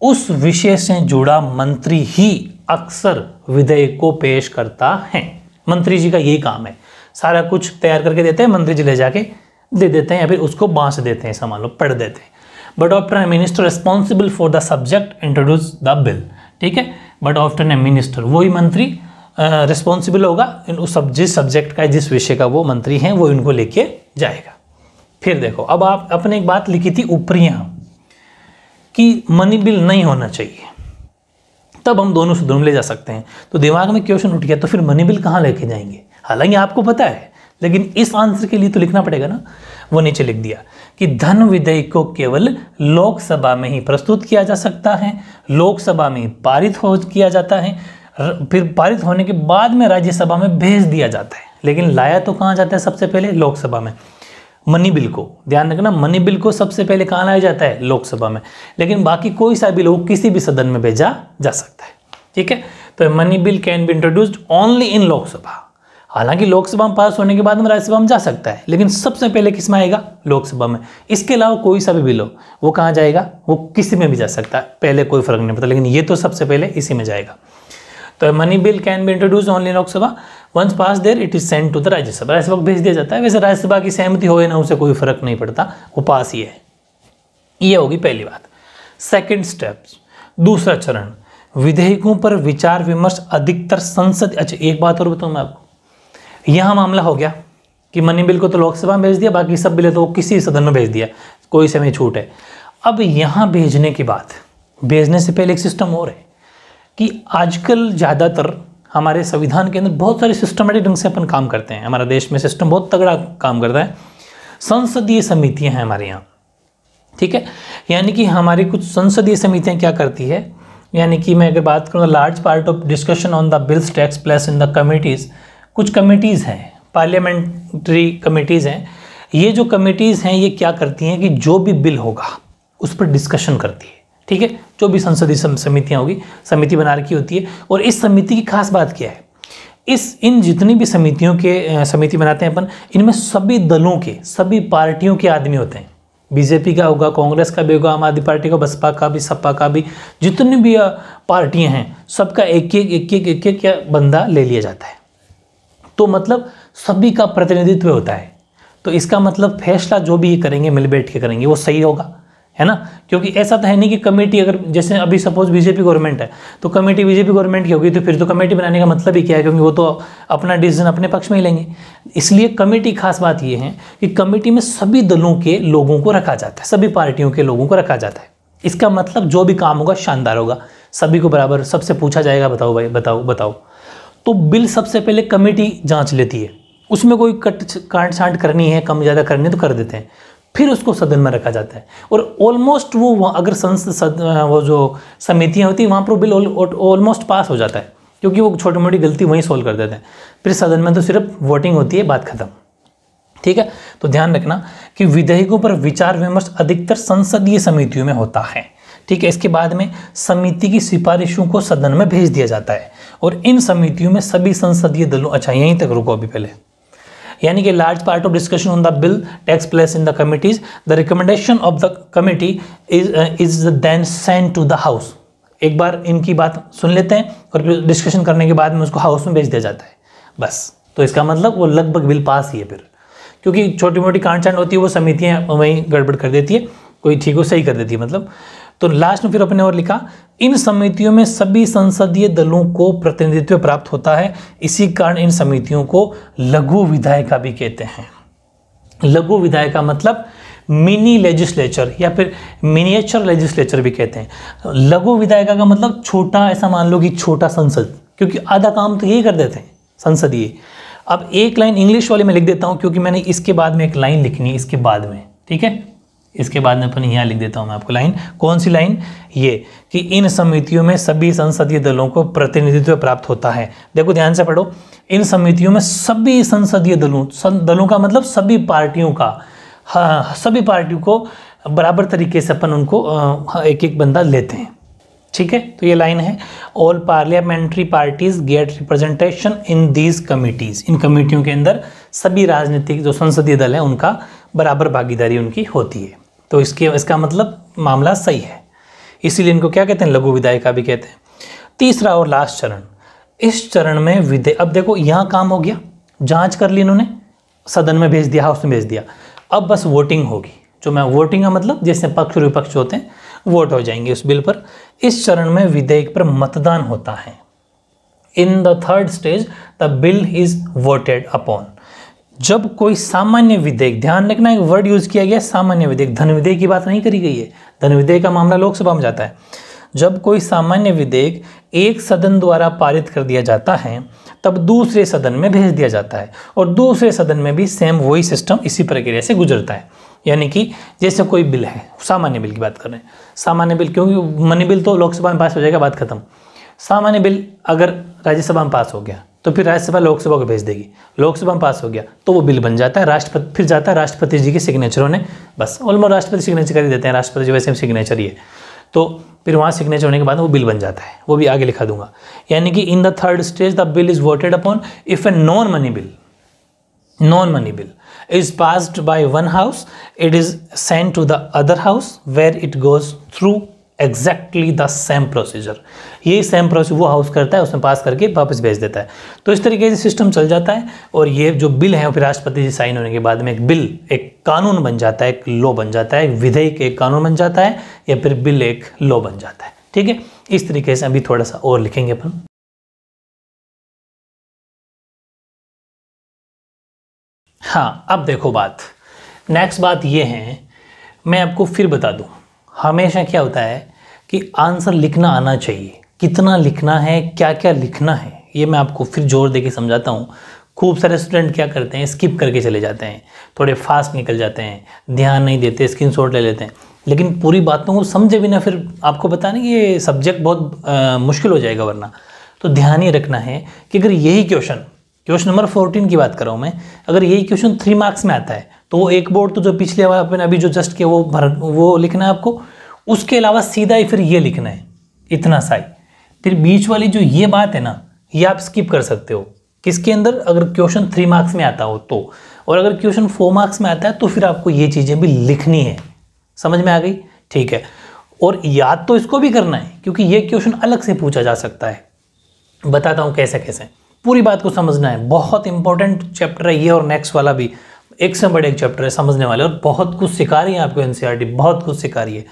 उस विषय से जुड़ा मंत्री ही अक्सर विधेयक को पेश करता है मंत्री जी का यही काम है सारा कुछ तैयार करके देते हैं मंत्री जी ले जाके दे देते हैं या फिर उसको बांस देते हैं सामान लो पढ़ देते हैं but after a minister responsible for the subject introduce the bill ठीक है बट ऑफ्टर ए मिनिस्टर वही मंत्री रिस्पॉन्सिबल होगा इन उस सब जिस सब्जेक्ट का जिस विषय का वो मंत्री हैं वो इनको लेके जाएगा फिर देखो अब आप अपने एक बात लिखी थी ऊपरियाँ कि मनी बिल नहीं होना चाहिए तब हम दोनों से दोनों ले जा सकते हैं तो दिमाग में क्वेश्चन उठ गया तो फिर मनी बिल कहाँ लेके जाएंगे हालांकि आपको पता है लेकिन इस आंसर के लिए तो लिखना पड़ेगा ना वो नीचे लिख दिया कि धन विधेयक को केवल लोकसभा में ही प्रस्तुत किया जा सकता है लोकसभा में पारित हो किया जाता है फिर पारित होने के बाद में राज्यसभा में भेज दिया जाता है लेकिन लाया तो कहाँ जाता है सबसे पहले लोकसभा में मनी बिल को ध्यान रखना मनी बिल को सबसे पहले कहाँ लाया जाता है लोकसभा में लेकिन बाकी कोई सा बिल हो किसी भी सदन में भेजा जा सकता है ठीक है तो money bill can be introduced only in Lok Sabha हालांकि लोकसभा में पास होने के बाद में राज्यसभा में जा सकता है लेकिन सबसे पहले किस में आएगा लोकसभा में इसके अलावा कोई सा भी बिल हो वो कहाँ जाएगा वो किसी में भी जा सकता है पहले कोई फर्क नहीं पड़ता लेकिन ये तो सबसे पहले इसी में जाएगा तो money bill can be introduce only Lok Sabha once pass there it is send to the Rajya Sabha Rajya Sabha को भेज दिया जाता है वैसे राज्यसभा की सहमति हो या ना उसे कोई फर्क नहीं पड़ता वो पास ही है ये होगी पहली बात सेकेंड स्टेप्स दूसरा चरण विधेयकों पर विचार विमर्श अधिकतर संसद अच्छा एक बात और बताऊँ मैं आपको यहाँ मामला हो गया कि मनी बिल को तो लोकसभा में भेज दिया बाकी सब बिल तो वो किसी सदन में भेज दिया कोई समय छूट है अब यहाँ भेजने की बात भेजने से पहले एक सिस्टम और है कि आजकल ज़्यादातर हमारे संविधान के अंदर बहुत सारे सिस्टमेटिक ढंग से अपन काम करते हैं हमारा देश में सिस्टम बहुत तगड़ा काम करता है संसदीय समितियाँ हैं हमारे यहाँ ठीक है यानी कि हमारी कुछ संसदीय समितियाँ क्या करती है यानी कि मैं अगर बात करूँ large part of discussion on the bills takes place in the committees कुछ कमेटीज़ हैं पार्लियामेंट्री कमेटीज़ हैं ये जो कमेटीज़ हैं ये क्या करती हैं कि जो भी बिल होगा उस पर डिस्कशन करती है ठीक है जो भी संसदीय समितियाँ होगी समिति बना रखी होती है और इस समिति की खास बात क्या है इस इन जितनी भी समितियों के समिति बनाते हैं अपन इनमें सभी दलों के सभी पार्टियों के आदमी होते हैं बीजेपी का होगा कांग्रेस का भी होगा आम आदमी पार्टी का बसपा का भी सपा का भी जितनी भी पार्टियां हैं सबका एक एक एक एक एक एक बंदा ले लिया जाता है तो मतलब सभी का प्रतिनिधित्व होता है तो इसका मतलब फैसला जो भी ये करेंगे मिल बैठ के करेंगे वो सही होगा है ना क्योंकि ऐसा तो है नहीं कि कमेटी अगर जैसे अभी सपोज बीजेपी गवर्नमेंट है तो कमेटी बीजेपी गवर्नमेंट की होगी तो फिर तो कमेटी बनाने का मतलब ही क्या है क्योंकि वो तो अपना डिसीजन अपने पक्ष में ही लेंगे इसलिए कमेटी खास बात ये है कि कमेटी में सभी दलों के लोगों को रखा जाता है सभी पार्टियों के लोगों को रखा जाता है इसका मतलब जो भी काम होगा शानदार होगा सभी को बराबर सबसे पूछा जाएगा बताओ भाई बताओ बताओ तो बिल सबसे पहले कमेटी जाँच लेती है उसमें कोई कट कांट छांट करनी है कम ज़्यादा करनी है तो कर देते हैं फिर उसको सदन में रखा जाता है और ऑलमोस्ट वो अगर संसद वो जो समितियाँ होती हैं वहाँ पर बिल ऑलमोस्ट पास हो जाता है क्योंकि वो छोटी मोटी गलती वहीं सॉल्व कर देते हैं फिर सदन में तो सिर्फ वोटिंग होती है बात खत्म ठीक है तो ध्यान रखना कि विधेयकों पर विचार विमर्श अधिकतर संसदीय समितियों में होता है ठीक है इसके बाद में समिति की सिफारिशों को सदन में भेज दिया जाता है और इन समितियों में सभी संसदीय दलों अच्छा यहीं तक रुको अभी पहले यानी कि large part of discussion on the bill takes place in the committees the recommendation of the committee is is then send to the house एक बार इनकी बात सुन लेते हैं और फिर डिस्कशन करने के बाद में उसको हाउस में भेज दिया जाता है बस तो इसका मतलब वो लगभग बिल पास ही है फिर क्योंकि छोटी मोटी कांड होती है वो समितियाँ वहीं गड़बड़ कर देती है कोई ठीक हो सही कर देती है मतलब तो लास्ट में फिर अपने और लिखा इन समितियों में सभी संसदीय दलों को प्रतिनिधित्व प्राप्त होता है इसी कारण इन समितियों को लघु विधायिका भी कहते हैं लघु विधायिका मतलब मिनी लेजिस्लेचर या फिर मिनिएचर लेजिस्लेचर भी कहते हैं लघु विधायिका का मतलब छोटा ऐसा मान लो कि छोटा संसद क्योंकि आधा काम तो यही कर देते हैं संसदीय अब एक लाइन इंग्लिश वाले में लिख देता हूं क्योंकि मैंने इसके बाद में एक लाइन लिखनी है इसके बाद में ठीक है इसके बाद में अपन यहाँ लिख देता हूँ मैं आपको लाइन कौन सी लाइन ये कि इन समितियों में सभी संसदीय दलों को प्रतिनिधित्व प्राप्त होता है देखो ध्यान से पढ़ो इन समितियों में सभी संसदीय दलों दलों का मतलब सभी पार्टियों का हाँ, सभी पार्टियों को बराबर तरीके से अपन उनको एक एक बंदा लेते हैं ठीक है तो ये लाइन है all parliamentary parties get representation in these committees इन कमेटियों के अंदर सभी राजनीतिक जो संसदीय दल है उनका बराबर भागीदारी उनकी होती है तो इसके इसका मतलब मामला सही है इसीलिए इनको क्या कहते हैं लघु विधायिका भी कहते हैं तीसरा और लास्ट चरण इस चरण में विधेय अब देखो यहाँ काम हो गया जांच कर ली इन्होंने सदन में भेज दिया हाउस में भेज दिया अब बस वोटिंग होगी जो मैं वोटिंग का मतलब जैसे पक्ष और विपक्ष होते हैं वोट हो जाएंगे उस बिल पर इस चरण में विधेयक पर मतदान होता है in the third stage the bill is voted upon जब कोई सामान्य विधेयक ध्यान रखना एक वर्ड यूज किया गया सामान्य विधेयक धन विधेयक की बात नहीं करी गई है धन विधेयक का मामला लोकसभा में जाता है जब कोई सामान्य विधेयक एक सदन द्वारा पारित कर दिया जाता है तब दूसरे सदन में भेज दिया जाता है और दूसरे सदन में भी सेम वही सिस्टम इसी प्रक्रिया से गुजरता है यानी कि जैसे कोई बिल है सामान्य बिल की बात कर रहे हैं सामान्य बिल क्योंकि मनी बिल तो लोकसभा में पास हो जाएगा बात खत्म सामान्य बिल अगर राज्यसभा में पास हो गया तो फिर राज्यसभा लोकसभा को भेज देगी लोकसभा में पास हो गया तो वो बिल बन जाता है राष्ट्रपति फिर जाता है राष्ट्रपति जी के सिग्नेचरों ने बस ऑलमोस्ट राष्ट्रपति सिग्नेचर कर ही देते हैं राष्ट्रपति जी वैसे सिग्नेचर ही है तो फिर वहाँ सिग्नेचर होने के बाद वो बिल बन जाता है वो भी आगे लिखा दूंगा यानी कि in the third stage the bill is voted upon if a non money bill non money bill is passed by one house it is send to the other house where it goes through exactly the same procedure यही same process वो house करता है उसमें पास करके वापस भेज देता है तो इस तरीके से सिस्टम चल जाता है और ये जो बिल है फिर राष्ट्रपति जी साइन होने के बाद में एक बिल एक कानून बन जाता है एक लॉ बन जाता है विधेयक एक कानून बन जाता है या फिर बिल एक लॉ बन जाता है ठीक है इस तरीके से अभी थोड़ा सा और लिखेंगे अपन हाँ अब देखो बात नेक्स्ट बात ये है मैं आपको फिर बता दूँ हमेशा क्या होता है कि आंसर लिखना आना चाहिए कितना लिखना है क्या क्या लिखना है ये मैं आपको फिर जोर दे के समझाता हूँ खूब सारे स्टूडेंट क्या करते हैं स्किप करके चले जाते हैं थोड़े फास्ट निकल जाते हैं ध्यान नहीं देते स्क्रीन ले लेते हैं लेकिन पूरी बातों को समझे बिना फिर आपको बताने नहीं ये सब्जेक्ट बहुत आ, मुश्किल हो जाएगा वरना तो ध्यान ही रखना है कि अगर यही क्वेश्चन क्वेश्चन नंबर फोर्टीन की बात कर रहा हूँ मैं अगर यही क्वेश्चन थ्री मार्क्स में आता है तो वो एक बोर्ड तो जो पिछले अपने अभी जो जस्ट किया वो भर वो लिखना है आपको उसके अलावा सीधा ही फिर ये लिखना है इतना साई फिर बीच वाली जो ये बात है ना ये आप स्किप कर सकते हो किसके अंदर अगर क्वेश्चन थ्री मार्क्स में आता हो तो और अगर क्वेश्चन फोर मार्क्स में आता है तो फिर आपको ये चीज़ें भी लिखनी है समझ में आ गई ठीक है और याद तो इसको भी करना है क्योंकि ये क्वेश्चन अलग से पूछा जा सकता है बताता हूँ कैसे कैसे पूरी बात को समझना है बहुत इंपॉर्टेंट चैप्टर है ये और नेक्स्ट वाला भी एक से बड़े एक चैप्टर है समझने वाले और बहुत कुछ सिखा रही है आपको एन e बहुत कुछ सिखा रही है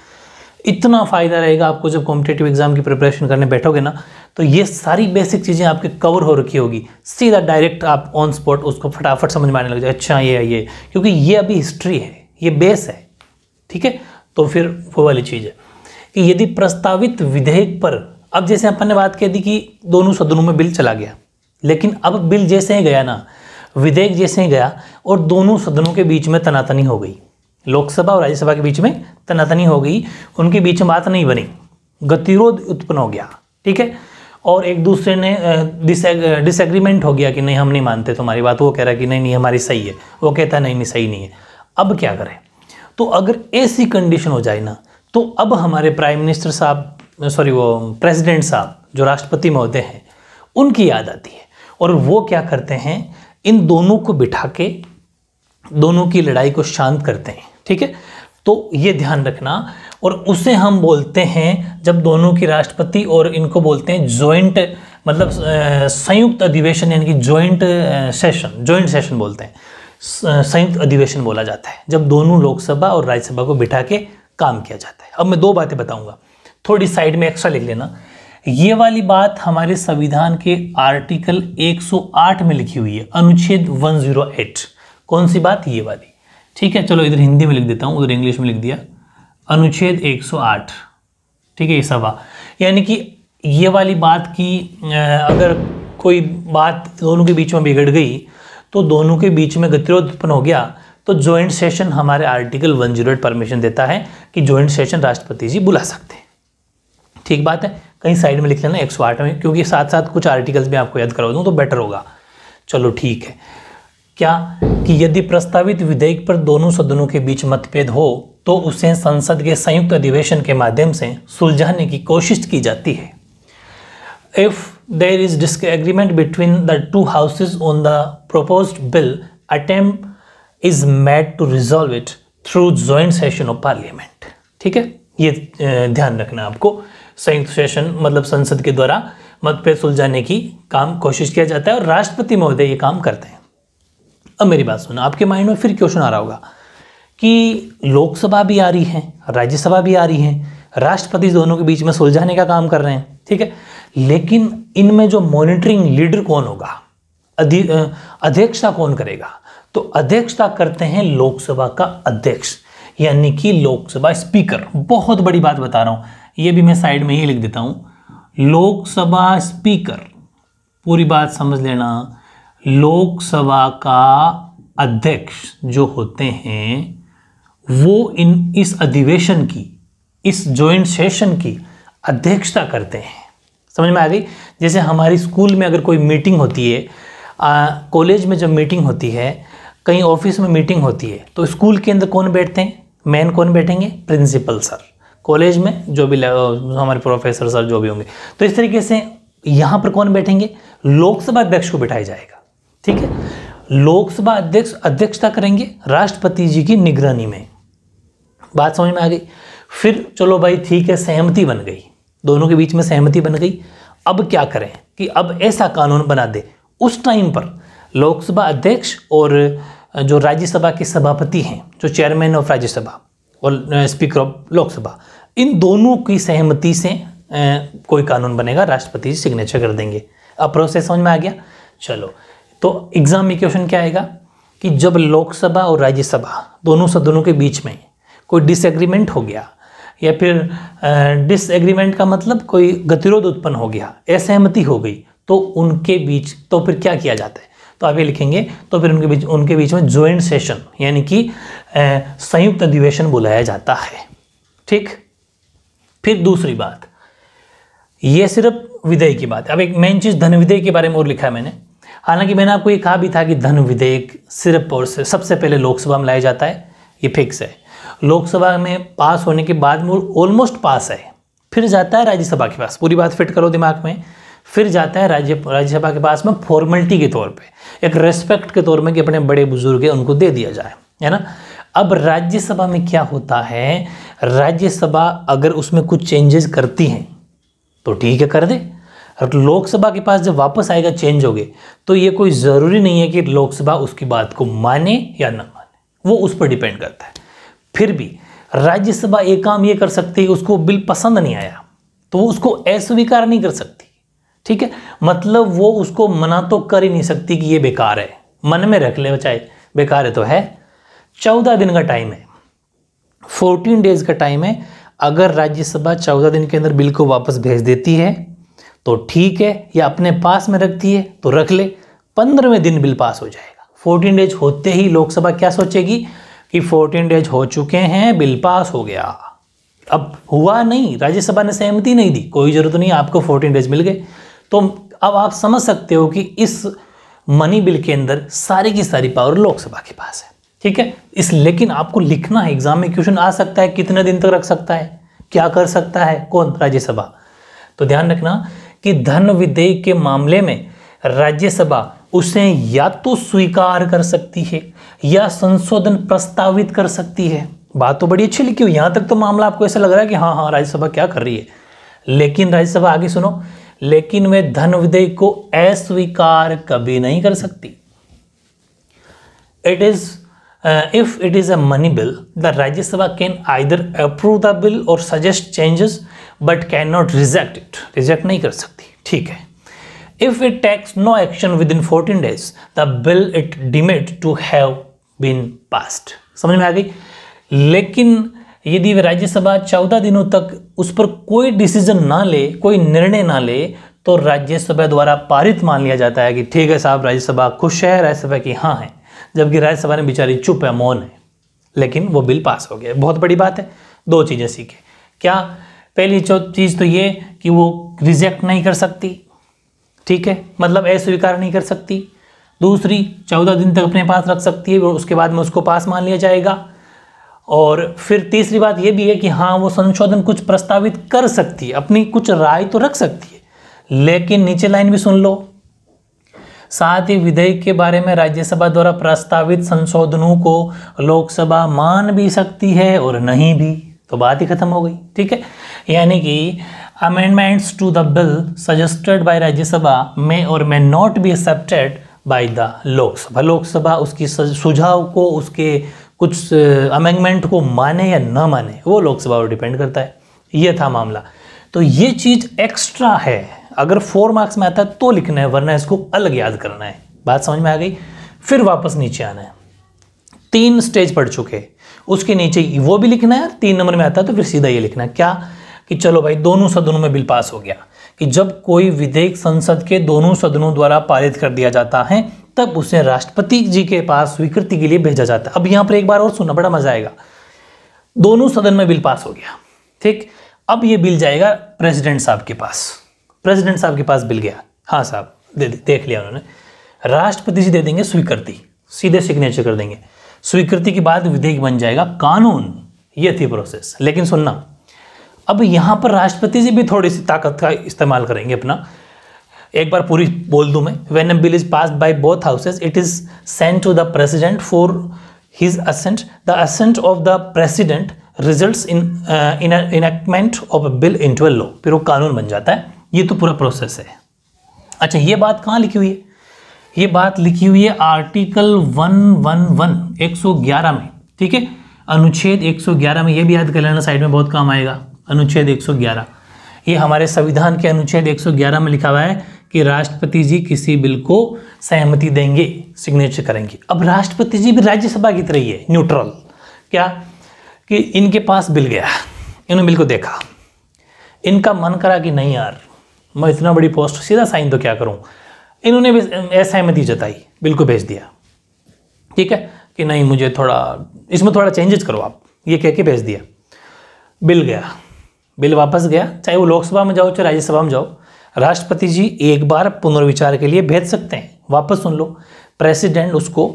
इतना फ़ायदा रहेगा आपको जब कॉम्पिटेटिव एग्जाम की प्रिपरेशन करने बैठोगे ना तो ये सारी बेसिक चीज़ें आपके कवर हो रखी होगी सीधा डायरेक्ट आप ऑन स्पॉट उसको फटाफट समझ में आने लग जाए अच्छा ये ये क्योंकि ये अभी हिस्ट्री है ये बेस है ठीक है तो फिर वो वाली चीज़ है कि यदि प्रस्तावित विधेयक पर अब जैसे अपन ने बात कह दी कि दोनों सदनों में बिल चला गया लेकिन अब बिल जैसे ही गया ना विधेयक जैसे ही गया और दोनों सदनों के बीच में तनातनी हो गई लोकसभा और राज्यसभा के बीच में तनातनी हो गई उनके बीच में बात नहीं बनी गतिरोध उत्पन्न हो गया ठीक है और एक दूसरे ने डिसएग्रीमेंट हो गया कि नहीं हम नहीं मानते तुम्हारी बात वो कह रहा कि नहीं नहीं हमारी सही है वो कहता नहीं नहीं सही नहीं है अब क्या करें तो अगर ऐसी कंडीशन हो जाए ना तो अब हमारे प्राइम मिनिस्टर साहब सॉरी वो प्रेसिडेंट साहब जो राष्ट्रपति महोदय हैं उनकी याद आती है और वो क्या करते हैं इन दोनों को बिठा के दोनों की लड़ाई को शांत करते हैं ठीक है तो ये ध्यान रखना और उसे हम बोलते हैं जब दोनों की राष्ट्रपति और इनको बोलते हैं ज्वाइंट मतलब संयुक्त अधिवेशन यानी कि ज्वाइंट सेशन ज्वाइंट सेशन बोलते हैं संयुक्त अधिवेशन बोला जाता है जब दोनों लोकसभा और राज्यसभा को बिठा के काम किया जाता है अब मैं दो बातें बताऊंगा थोड़ी साइड में एक्स्ट्रा लिख लेना ये वाली बात हमारे संविधान के आर्टिकल 108 में लिखी हुई है अनुच्छेद 108 कौन सी बात ये वाली ठीक है चलो इधर हिंदी में लिख देता हूँ उधर इंग्लिश में लिख दिया अनुच्छेद 108 ठीक है ये सब यानी कि ये वाली बात की अगर कोई बात दोनों के बीच में बिगड़ गई तो दोनों के बीच में गतिरोध उत्पन्न हो गया तो ज्वाइंट सेशन हमारे आर्टिकल 108 परमिशन देता है कि ज्वाइंट सेशन राष्ट्रपति जी बुला सकते हैं ठीक बात है कहीं साइड में लिख लेना एक में क्योंकि साथ साथ कुछ आर्टिकल्स भी आपको याद करवा दूँ तो बेटर होगा चलो ठीक है क्या कि यदि प्रस्तावित विधेयक पर दोनों सदनों के बीच मतभेद हो तो उसे संसद के संयुक्त अधिवेशन के माध्यम से सुलझाने की कोशिश की जाती है if there is agreement between the two houses on the propose bill attempt is made to resolve it through joint session of parliament ठीक है ये ध्यान रखना आपको संयुक्त सेशन मतलब संसद के द्वारा मतभेद सुलझाने की काम कोशिश किया जाता है और राष्ट्रपति महोदय ये काम करते हैं अब मेरी बात सुनो आपके माइंड में फिर क्वेश्चन आ रहा होगा कि लोकसभा भी आ रही है राज्यसभा भी आ रही है राष्ट्रपति दोनों के बीच में सुलझाने का काम कर रहे हैं ठीक है लेकिन इनमें जो मॉनिटरिंग लीडर कौन होगा अध्यक्षता कौन करेगा तो अध्यक्षता करते हैं लोकसभा का अध्यक्ष यानी कि लोकसभा स्पीकर बहुत बड़ी बात बता रहा हूं यह भी मैं साइड में ही लिख देता हूं लोकसभा स्पीकर पूरी बात समझ लेना लोकसभा का अध्यक्ष जो होते हैं वो इन इस अधिवेशन की इस जॉइंट सेशन की अध्यक्षता करते हैं समझ में आ गई जैसे हमारी स्कूल में अगर कोई मीटिंग होती है कॉलेज में जब मीटिंग होती है कहीं ऑफिस में मीटिंग होती है तो स्कूल के अंदर कौन बैठते हैं मेन कौन बैठेंगे प्रिंसिपल सर कॉलेज में जो भी हमारे प्रोफेसर सर जो भी होंगे तो इस तरीके से यहाँ पर कौन बैठेंगे लोकसभा अध्यक्ष को बैठाया जाएगा ठीक है लोकसभा अध्यक्ष अध्यक्षता करेंगे राष्ट्रपति जी की निगरानी में बात समझ में आ गई फिर चलो भाई ठीक है सहमति बन गई दोनों के बीच में सहमति बन गई अब क्या करें कि अब ऐसा कानून बना दे उस टाइम पर लोकसभा अध्यक्ष और जो राज्यसभा के सभापति हैं जो चेयरमैन ऑफ राज्यसभा और स्पीकर ऑफ लोकसभा इन दोनों की सहमति से कोई कानून बनेगा राष्ट्रपति जी सिग्नेचर कर देंगे अब प्रोसेस समझ में आ गया चलो तो एग्ज़ाम में क्वेश्चन क्या आएगा कि जब लोकसभा और राज्यसभा दोनों सदनों के बीच में कोई डिसएग्रीमेंट हो गया या फिर डिसएग्रीमेंट का मतलब कोई गतिरोध उत्पन्न हो गया असहमति हो गई तो उनके बीच तो फिर क्या किया जाता है तो आप ये लिखेंगे तो फिर उनके बीच उनके बीच में ज्वाइंट सेशन यानी कि संयुक्त अधिवेशन बुलाया जाता है ठीक फिर दूसरी बात ये सिर्फ विधेय की बात अब एक मेन चीज़ धन विधेय के बारे में और लिखा है मैंने हालांकि मैंने आपको ये कहा भी था कि धन विधेयक सिर्फ और सबसे पहले लोकसभा में लाया जाता है ये फिक्स है लोकसभा में पास होने के बाद में ऑलमोस्ट पास है फिर जाता है राज्यसभा के पास पूरी बात फिट करो दिमाग में फिर जाता है राज्य राज्यसभा के पास में फॉर्मेलिटी के तौर पे एक रेस्पेक्ट के तौर में कि अपने बड़े बुजुर्ग हैं उनको दे दिया जाए है ना अब राज्यसभा में क्या होता है राज्यसभा अगर उसमें कुछ चेंजेस करती हैं तो ठीक है कर दे लोकसभा के पास जब वापस आएगा चेंज हो गए तो ये कोई ज़रूरी नहीं है कि लोकसभा उसकी बात को माने या ना माने वो उस पर डिपेंड करता है फिर भी राज्यसभा एक काम ये कर सकती है उसको बिल पसंद नहीं आया तो वो उसको अस्वीकार नहीं कर सकती ठीक है मतलब वो उसको मना तो कर ही नहीं सकती कि ये बेकार है मन में रख ले चाहे बेकार है तो है चौदह दिन का टाइम है फोर्टीन डेज का टाइम है अगर राज्यसभा चौदह दिन के अंदर बिल को वापस भेज देती है तो ठीक है या अपने पास में रखती है तो रख ले पंद्रहवें दिन बिल पास हो जाएगा फोर्टीन डेज होते ही लोकसभा क्या सोचेगी कि फोर्टीन डेज हो चुके हैं बिल पास हो गया अब हुआ नहीं राज्यसभा ने सहमति नहीं दी कोई ज़रूरत नहीं आपको फोर्टीन डेज मिल गए तो अब आप समझ सकते हो कि इस मनी बिल के अंदर सारी की सारी पावर लोकसभा के पास है ठीक है इस लेकिन आपको लिखना है एग्जाम में क्वेश्चन आ सकता है कितने दिन तक रख सकता है क्या कर सकता है कौन राज्यसभा तो ध्यान रखना कि धन विधेयक के मामले में राज्यसभा उसे या तो स्वीकार कर सकती है या संशोधन प्रस्तावित कर सकती है बात तो बड़ी अच्छी लिखी हुई यहां तक तो मामला आपको ऐसा लग रहा है कि हाँ हाँ राज्यसभा क्या कर रही है लेकिन राज्यसभा आगे सुनो लेकिन वे धन विधेयक को अस्वीकार कभी नहीं कर सकती it is if it is a money bill the Rajya Sabha can either approve the bill or suggest changes but can not reject it reject नहीं कर सकती ठीक है if it takes no action within fourteen days the bill it deemed to have been passed समझ में आ गई लेकिन यदि राज्यसभा चौदह दिनों तक उस पर कोई डिसीजन ना ले कोई निर्णय ना ले तो राज्यसभा द्वारा पारित मान लिया जाता है कि ठीक है साहब राज्यसभा खुश है राज्यसभा की हाँ है जबकि राज्यसभा ने बेचारी चुप है मौन है लेकिन वो बिल पास हो गया बहुत बड़ी बात है दो चीज़ें सीखे क्या पहली चीज़ तो ये कि वो रिजेक्ट नहीं कर सकती ठीक है मतलब अस्वीकार नहीं कर सकती दूसरी चौदह दिन तक अपने पास रख सकती है उसके बाद में उसको पास मान लिया जाएगा और फिर तीसरी बात यह भी है कि हाँ वो संशोधन कुछ प्रस्तावित कर सकती है अपनी कुछ राय तो रख सकती है लेकिन नीचे लाइन भी सुन लो साथ ही विधेयक के बारे में राज्यसभा द्वारा प्रस्तावित संशोधनों को लोकसभा मान भी सकती है और नहीं भी तो बात ही खत्म हो गई ठीक है यानी कि amendments to the bill suggested by Rajya Sabha may or may not be accepted by the Lok Sabha Lok Sabha उसकी सुझाव को उसके कुछ अमेंडमेंट को माने या ना माने वो लोकसभा पर डिपेंड करता है ये था मामला तो ये चीज़ एक्स्ट्रा है अगर फोर मार्क्स में आता है तो लिखना है वरना इसको अलग याद करना है बात समझ में आ गई फिर वापस नीचे आना है तीन स्टेज पढ़ चुके उसके नीचे वो भी लिखना है तीन नंबर में आता है तो फिर सीधा ये लिखना है क्या कि चलो भाई दोनों सदनों में बिल पास हो गया कि जब कोई विधेयक संसद के दोनों सदनों द्वारा पारित कर दिया जाता है तब उसे राष्ट्रपति जी के पास स्वीकृति के लिए भेजा जाता है अब यहां पर एक बार और सुनना बड़ा मजा आएगा दोनों सदन में बिल पास हो गया ठीक अब ये बिल जाएगा प्रेसिडेंट साहब के पास प्रेसिडेंट साहब के पास बिल गया हाँ साहब दे, दे देख लिया उन्होंने राष्ट्रपति जी दे देंगे स्वीकृति सीधे सिग्नेचर कर देंगे स्वीकृति के बाद विधेयक बन जाएगा कानून ये थी प्रोसेस लेकिन सुनना अब यहाँ पर राष्ट्रपति जी भी थोड़ी सी ताकत का इस्तेमाल करेंगे अपना एक बार पूरी बोल दूँ मैं when a bill is pass by both houses it is sent to the president for his assent the assent of the president result in uh, bill in enactment of फिर वो कानून बन जाता है ये तो पूरा प्रोसेस है अच्छा ये बात कहाँ लिखी हुई है ये बात लिखी हुई है आर्टिकल 111 111 में ठीक है अनुच्छेद 111 में ये भी याद कर लेना साइड में बहुत काम आएगा अनुच्छेद 111 ये हमारे संविधान के अनुच्छेद 111 में लिखा हुआ है कि राष्ट्रपति जी किसी बिल को सहमति देंगे सिग्नेचर करेंगे अब राष्ट्रपति जी भी राज्यसभा की तरह ही है न्यूट्रल क्या कि इनके पास बिल गया इन्होंने बिल को देखा इनका मन करा कि नहीं यार मैं इतना बड़ी पोस्ट सीधा साइन तो क्या करूं इन्होंने भी असहमति जताई बिल को भेज दिया ठीक है कि नहीं मुझे थोड़ा इसमें थोड़ा चेंजेस करो आप ये कह के भेज दिया बिल गया बिल वापस गया चाहे वो लोकसभा में जाओ चाहे राज्यसभा में जाओ राष्ट्रपति जी एक बार पुनर्विचार के लिए भेज सकते हैं वापस सुन लो प्रेसिडेंट उसको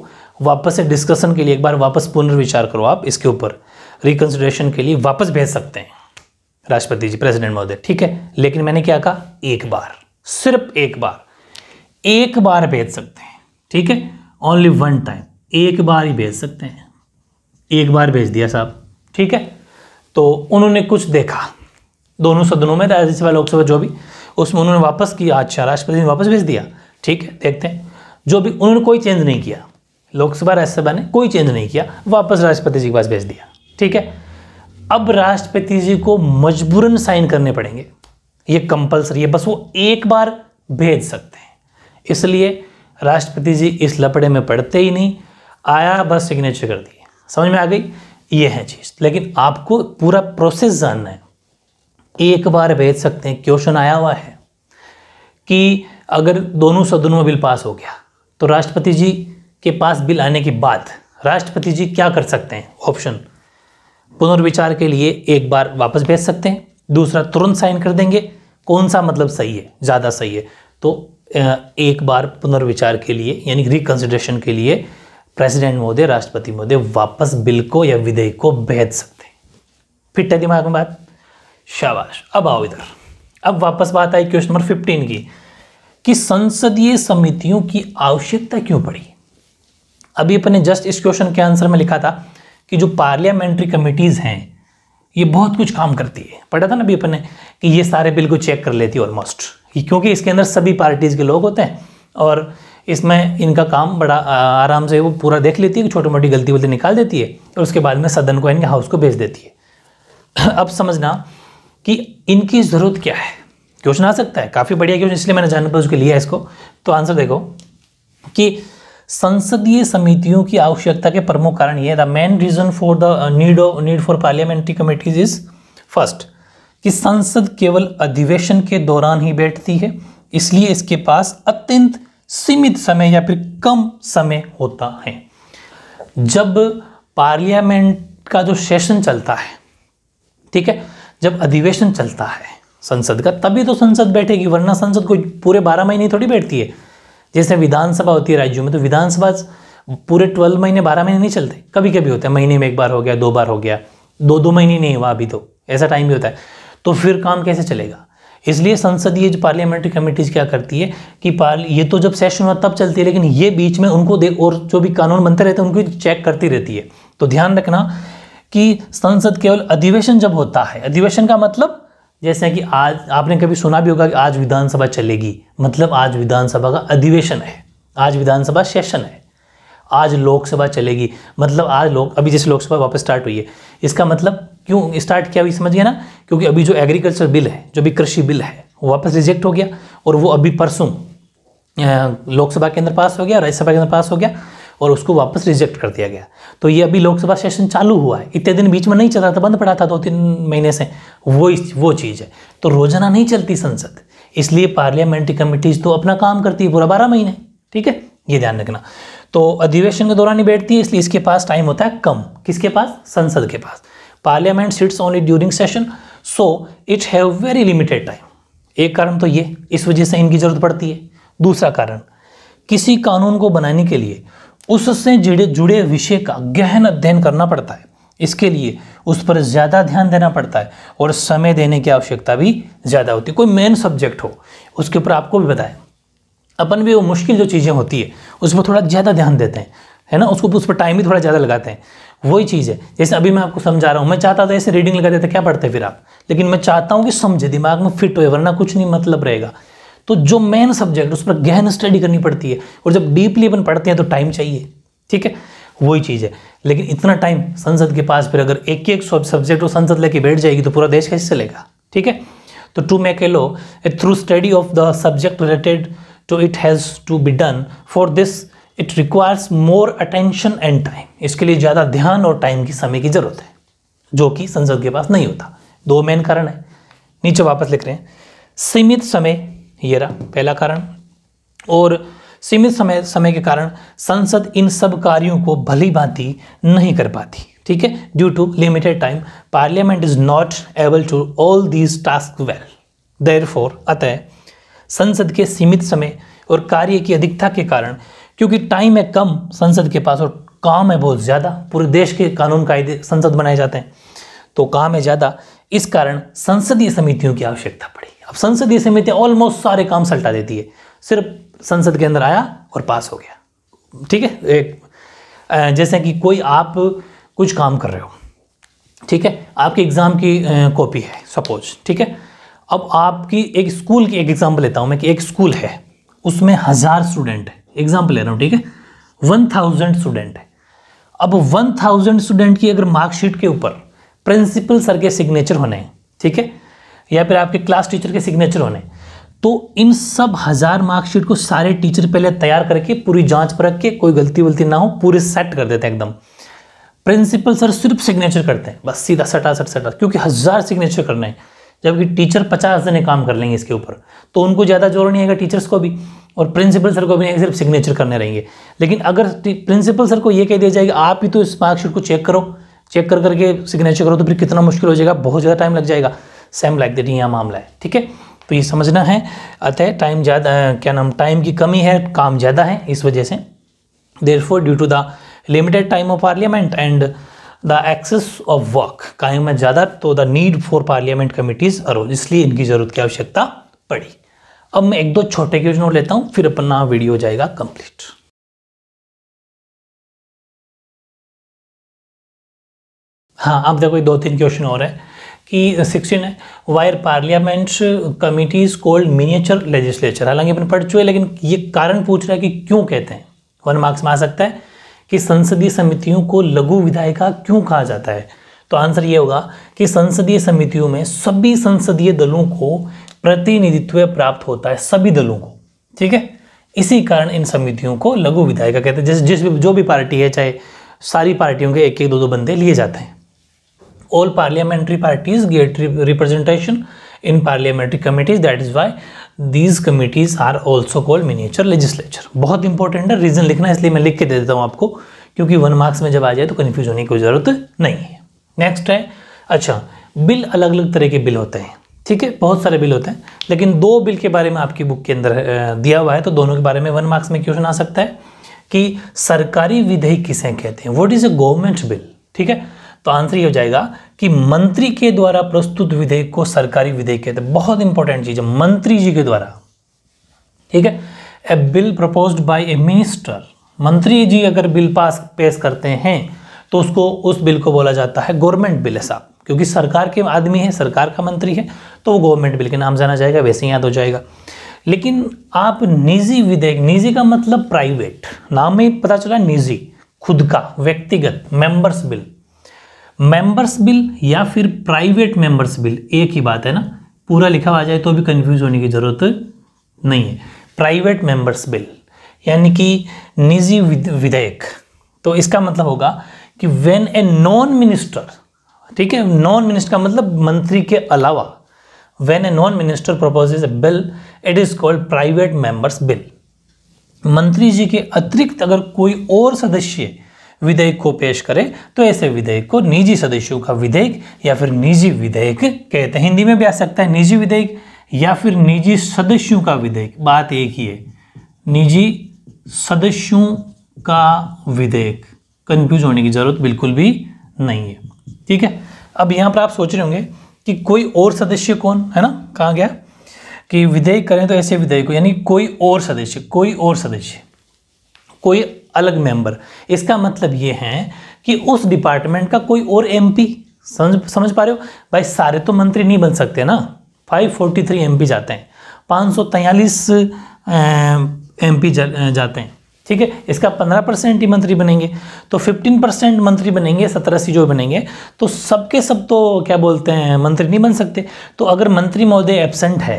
वापस से डिस्कशन के लिए एक बार वापस पुनर्विचार करो आप इसके ऊपर रिकन्सिडरेशन के लिए वापस भेज सकते हैं राष्ट्रपति जी प्रेसिडेंट महोदय ठीक है लेकिन मैंने क्या कहा एक बार सिर्फ एक बार एक बार भेज सकते हैं ठीक है ओनली वन टाइम एक बार ही भेज सकते हैं एक बार भेज दिया साहब ठीक है तो उन्होंने कुछ देखा दोनों सदनों में राज्यसभा लोकसभा जो भी उसमें उन्होंने वापस किया अच्छा राष्ट्रपति ने वापस भेज दिया ठीक है देखते हैं जो भी उन्होंने कोई चेंज नहीं किया लोकसभा राज्यसभा ने कोई चेंज नहीं किया वापस राष्ट्रपति जी के पास भेज दिया ठीक है अब राष्ट्रपति जी को मजबूरन साइन करने पड़ेंगे ये कंपलसरी है बस वो एक बार भेज सकते हैं इसलिए राष्ट्रपति जी इस लपड़े में पड़ते ही नहीं आया बस सिग्नेचर कर दिए समझ में आ गई ये है चीज़ लेकिन आपको पूरा प्रोसेस जानना है एक बार भेज सकते हैं क्वेश्चन आया हुआ है कि अगर दोनों सदनों में बिल पास हो गया तो राष्ट्रपति जी के पास बिल आने के बाद राष्ट्रपति जी क्या कर सकते हैं ऑप्शन पुनर्विचार के लिए एक बार वापस भेज सकते हैं दूसरा तुरंत साइन कर देंगे कौन सा मतलब सही है ज़्यादा सही है तो एक बार पुनर्विचार के लिए यानी रिकन्सिडरेशन के लिए प्रेसिडेंट महोदय राष्ट्रपति महोदय वापस बिल को या विधेयक को भेज सकते हैं फिट है दिमाग में बात शाबाश अब आओ इधर अब वापस बात आई क्वेश्चन नंबर फिफ्टीन की कि संसदीय समितियों की आवश्यकता क्यों पड़ी अभी अपने जस्ट इस क्वेश्चन के आंसर में लिखा था कि जो पार्लियामेंट्री कमेटीज़ हैं ये बहुत कुछ काम करती है पढ़ा था ना अभी अपने कि ये सारे बिल को चेक कर लेती है ऑलमोस्ट क्योंकि इसके अंदर सभी पार्टीज़ के लोग होते हैं और इसमें इनका काम बड़ा आराम से वो पूरा देख लेती है छोटी मोटी गलती वलती निकाल देती है और उसके बाद में सदन को इनके हाउस को भेज देती है अब समझना कि इनकी ज़रूरत क्या है क्वेश्चन आ सकता है काफ़ी बढ़िया क्वेश्चन इसलिए मैंने पर उसके लिया है इसको तो आंसर देखो कि संसदीय समितियों की आवश्यकता के प्रमुख कारण ये the main reason for the need need for parliamentary committees is first कि संसद केवल अधिवेशन के दौरान ही बैठती है इसलिए इसके पास अत्यंत सीमित समय या फिर कम समय होता है जब पार्लियामेंट का जो सेशन चलता है ठीक है जब अधिवेशन चलता है संसद का तभी तो संसद बैठेगी वरना संसद कोई पूरे बारह महीने थोड़ी बैठती है जैसे विधानसभा होती है राज्यों में तो विधानसभा पूरे ट्वेल्व महीने बारह महीने नहीं चलते कभी कभी होता है महीने में एक बार हो गया दो बार हो गया दो दो महीने नहीं हुआ अभी तो ऐसा टाइम भी होता है तो फिर काम कैसे चलेगा इसलिए संसदीय जो पार्लियामेंट्री कमेटीज क्या करती है कि पार्ल ये तो जब सेशन हुआ तब चलती है लेकिन ये बीच में उनको देख और जो भी कानून बनते रहते हैं उनको चेक करती रहती है तो ध्यान रखना कि संसद केवल अधिवेशन जब होता है अधिवेशन का मतलब जैसे कि आज आपने कभी सुना भी होगा कि आज विधानसभा चलेगी मतलब आज विधानसभा का अधिवेशन है आज विधानसभा सेशन है आज लोकसभा चलेगी मतलब आज लोग अभी जैसे लोकसभा वापस स्टार्ट हुई है इसका मतलब क्यों स्टार्ट किया हुई समझिए ना क्योंकि अभी जो एग्रीकल्चर बिल है जो भी कृषि बिल है वो वापस रिजेक्ट हो गया और वो अभी परसों लोकसभा के अंदर पास हो गया राज्यसभा के अंदर पास हो गया और उसको वापस रिजेक्ट कर दिया गया तो ये अभी लोकसभा सेशन चालू हुआ है इतने दिन बीच में नहीं चल रहा था बंद पड़ा था दो तीन महीने से वो वो चीज़ है तो रोजाना नहीं चलती संसद इसलिए पार्लियामेंट्री कमेटीज तो अपना काम करती है पूरा बारह महीने ठीक है ये ध्यान रखना तो अधिवेशन के दौरान ही बैठती है इसलिए इसके पास टाइम होता है कम किसके पास संसद के पास parliament sits only during session so it have very limited time एक कारण तो ये इस वजह से इनकी ज़रूरत पड़ती है दूसरा कारण किसी कानून को बनाने के लिए उससे जुड़े जुड़े विषय का गहन अध्ययन करना पड़ता है इसके लिए उस पर ज़्यादा ध्यान देना पड़ता है और समय देने की आवश्यकता भी ज़्यादा होती है कोई मेन सब्जेक्ट हो उसके ऊपर आपको भी बताए अपन भी वो मुश्किल जो चीज़ें होती है उस पर थोड़ा ज़्यादा ध्यान देते हैं है ना उसको उस पर टाइम भी थोड़ा ज़्यादा लगाते हैं वही चीज़ है जैसे अभी मैं आपको समझा रहा हूँ मैं चाहता था ऐसे रीडिंग लगा देते क्या पढ़ते फिर आप लेकिन मैं चाहता हूँ कि समझे दिमाग में फिट हो वरना कुछ नहीं मतलब रहेगा तो जो मेन सब्जेक्ट उस पर गहन स्टडी करनी पड़ती है और जब डीपली अपन पढ़ते हैं तो टाइम चाहिए ठीक है वही चीज़ है लेकिन इतना टाइम संसद के पास फिर अगर एक एक सब्जेक्ट वो संसद लेके बैठ जाएगी तो पूरा देश कैसे चलेगा ठीक है तो to make a thorough study of the subject related to it has to be done for this it requires more attention and time इसके लिए ज़्यादा ध्यान और टाइम की समय की ज़रूरत है जो कि संसद के पास नहीं होता दो मेन कारण है नीचे वापस लिख रहे हैं सीमित समय ये रहा पहला कारण और सीमित समय समय के कारण संसद इन सब कार्यों को भली भांति नहीं कर पाती ठीक है due to limited time parliament is not able to all these task well therefore अतः संसद के सीमित समय और कार्य की अधिकता के कारण क्योंकि टाइम है कम संसद के पास और काम है बहुत ज़्यादा पूरे देश के कानून कायदे संसद बनाए जाते हैं तो काम है ज़्यादा इस कारण संसदीय समितियों की आवश्यकता पड़ी अब संसदीय समितियाँ ऑलमोस्ट सारे काम सल्टा देती है सिर्फ संसद के अंदर आया और पास हो गया ठीक है एक जैसे कि कोई आप कुछ काम कर रहे हो ठीक है आपके एग्ज़ाम की कॉपी है सपोज ठीक है अब आपकी एक स्कूल की एक एग्ज़ाम्पल लेता हूँ मैं कि एक स्कूल है उसमें हज़ार स्टूडेंट है एग्जाम्पल ले रहा हूँ ठीक है वन थाउजेंड स्टूडेंट है अब वन थाउजेंड स्टूडेंट की अगर मार्कशीट के ऊपर प्रिंसिपल सर के सिग्नेचर होने हैं ठीक है या फिर आपके क्लास टीचर के सिग्नेचर होने तो इन सब हज़ार मार्कशीट को सारे टीचर पहले तैयार करके पूरी जांच परख के कोई गलती वलती ना हो पूरे सेट कर देते हैं एकदम प्रिंसिपल सर सिर्फ सिग्नेचर करते हैं बस सीधा सटा सट सटा क्योंकि हज़ार सिग्नेचर करने हैं जबकि टीचर पचास जने काम कर लेंगे इसके ऊपर तो उनको ज़्यादा जोर नहीं आएगा टीचर्स को भी और प्रिंसिपल सर को भी सिर्फ सिग्नेचर करने रहेंगे लेकिन अगर प्रिंसिपल सर को ये कह दिया जाएगा आप ही तो इस मार्कशीट को चेक करो चेक कर करके सिग्नेचर करो तो फिर कितना मुश्किल हो जाएगा बहुत ज़्यादा टाइम लग जाएगा सेम लाइक दैट यहाँ मामला है ठीक है तो ये समझना है अतः टाइम ज़्यादा क्या नाम टाइम की कमी है काम ज़्यादा है इस वजह से therefore due to the limited time of parliament and the excess of work कायम है ज़्यादा तो the need for parliament committees arose इसलिए इनकी ज़रूरत की आवश्यकता पड़ी अब मैं एक दो छोटे क्वेश्चन और लेता हूं फिर अपना वीडियो जाएगा कंप्लीट हाँ अब देखो दो तीन क्वेश्चन और है कि सिक्सटीन है why parliament committees called miniature legislature हालांकि अपन पढ़ चुके लेकिन ये कारण पूछ रहा है कि क्यों कहते हैं वन मार्क्स में आ सकता है कि संसदीय समितियों को लघु विधायिका क्यों कहा जाता है तो आंसर ये होगा कि संसदीय समितियों में सभी संसदीय दलों को प्रतिनिधित्व प्राप्त होता है सभी दलों को ठीक है इसी कारण इन समितियों को लघु विधायिका कहते हैं जैसे जिस भी जो भी पार्टी है चाहे सारी पार्टियों के एक एक दो दो बंदे लिए जाते हैं all parliamentary parties get representation in parliamentary committees that is why these committees are also called miniature legislature बहुत इंपॉर्टेंट है रीजन लिखना इसलिए मैं लिख के दे देता हूँ आपको क्योंकि वन मार्क्स में जब आ जाए तो कन्फ्यूज होने की ज़रूरत नहीं है नेक्स्ट है अच्छा बिल अलग अलग तरह के बिल होते हैं ठीक है बहुत सारे बिल होते हैं लेकिन दो बिल के बारे में आपकी बुक के अंदर दिया हुआ है तो दोनों के बारे में वन मार्क्स में क्वेश्चन आ सकता है कि सरकारी विधेयक किसे कहते हैं what is a government bill ठीक है तो आंसर ये हो जाएगा कि मंत्री के द्वारा प्रस्तुत विधेयक को सरकारी विधेयक कहते हैं बहुत इंपॉर्टेंट चीज है मंत्री जी के द्वारा ठीक है a bill propose by a minister मंत्री जी अगर बिल पास पेश करते हैं तो उसको उस बिल को बोला जाता है गवर्नमेंट बिल है साहब क्योंकि सरकार के आदमी है सरकार का मंत्री है तो वो गवर्नमेंट बिल के नाम जाना जाएगा वैसे ही याद हो जाएगा लेकिन आप निजी विधेयक निजी का मतलब प्राइवेट नाम में पता चला निजी खुद का व्यक्तिगत मेंबर्स बिल मेंबर्स बिल या फिर प्राइवेट मेंबर्स बिल एक ही बात है ना पूरा लिखा हुआ जाए तो भी कंफ्यूज होने की ज़रूरत नहीं है प्राइवेट मेंबर्स बिल यानी कि निजी विधेयक तो इसका मतलब होगा कि व्हेन ए नॉन मिनिस्टर ठीक है नॉन मिनिस्टर का मतलब मंत्री के अलावा when a non minister proposes a bill it is called private members bill मंत्री जी के अतिरिक्त अगर कोई और सदस्य विधेयक को पेश करे तो ऐसे विधेयक को निजी सदस्यों का विधेयक या फिर निजी विधेयक कहते हैं हिंदी में भी आ सकता है निजी विधेयक या फिर निजी सदस्यों का विधेयक बात एक ही है निजी सदस्यों का विधेयक कंफ्यूज होने की जरूरत बिल्कुल भी नहीं है ठीक है अब यहाँ पर आप सोच रहे होंगे कि कोई और सदस्य कौन है ना कहाँ गया कि विधेयक करें तो ऐसे विधेयक को यानी कोई और सदस्य कोई और सदस्य कोई अलग मेंबर इसका मतलब ये है कि उस डिपार्टमेंट का कोई और एमपी समझ समझ पा रहे हो भाई सारे तो मंत्री नहीं बन सकते ना 543 एमपी जाते हैं पाँच सौ तैंतालीस एम पी जाते हैं ठीक है इसका पंद्रह परसेंट ही मंत्री बनेंगे तो फिफ्टीन परसेंट मंत्री बनेंगे सत्रह सी जो बनेंगे तो सबके सब तो क्या बोलते हैं मंत्री नहीं बन सकते तो अगर मंत्री महोदय एबसेंट है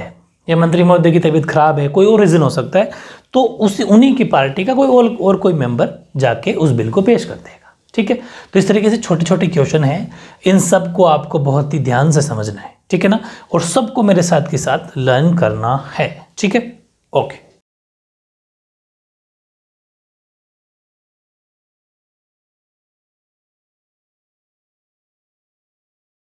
या मंत्री महोदय की तबीयत खराब है कोई और रीज़न हो सकता है तो उस उन्हीं की पार्टी का कोई और, और कोई मेंबर जाके उस बिल को पेश कर देगा ठीक है तो इस तरीके से छोटे छोटे क्वेश्चन हैं इन सब को आपको बहुत ही ध्यान से समझना है ठीक है ना और सबको मेरे साथ के साथ लर्न करना है ठीक है ओके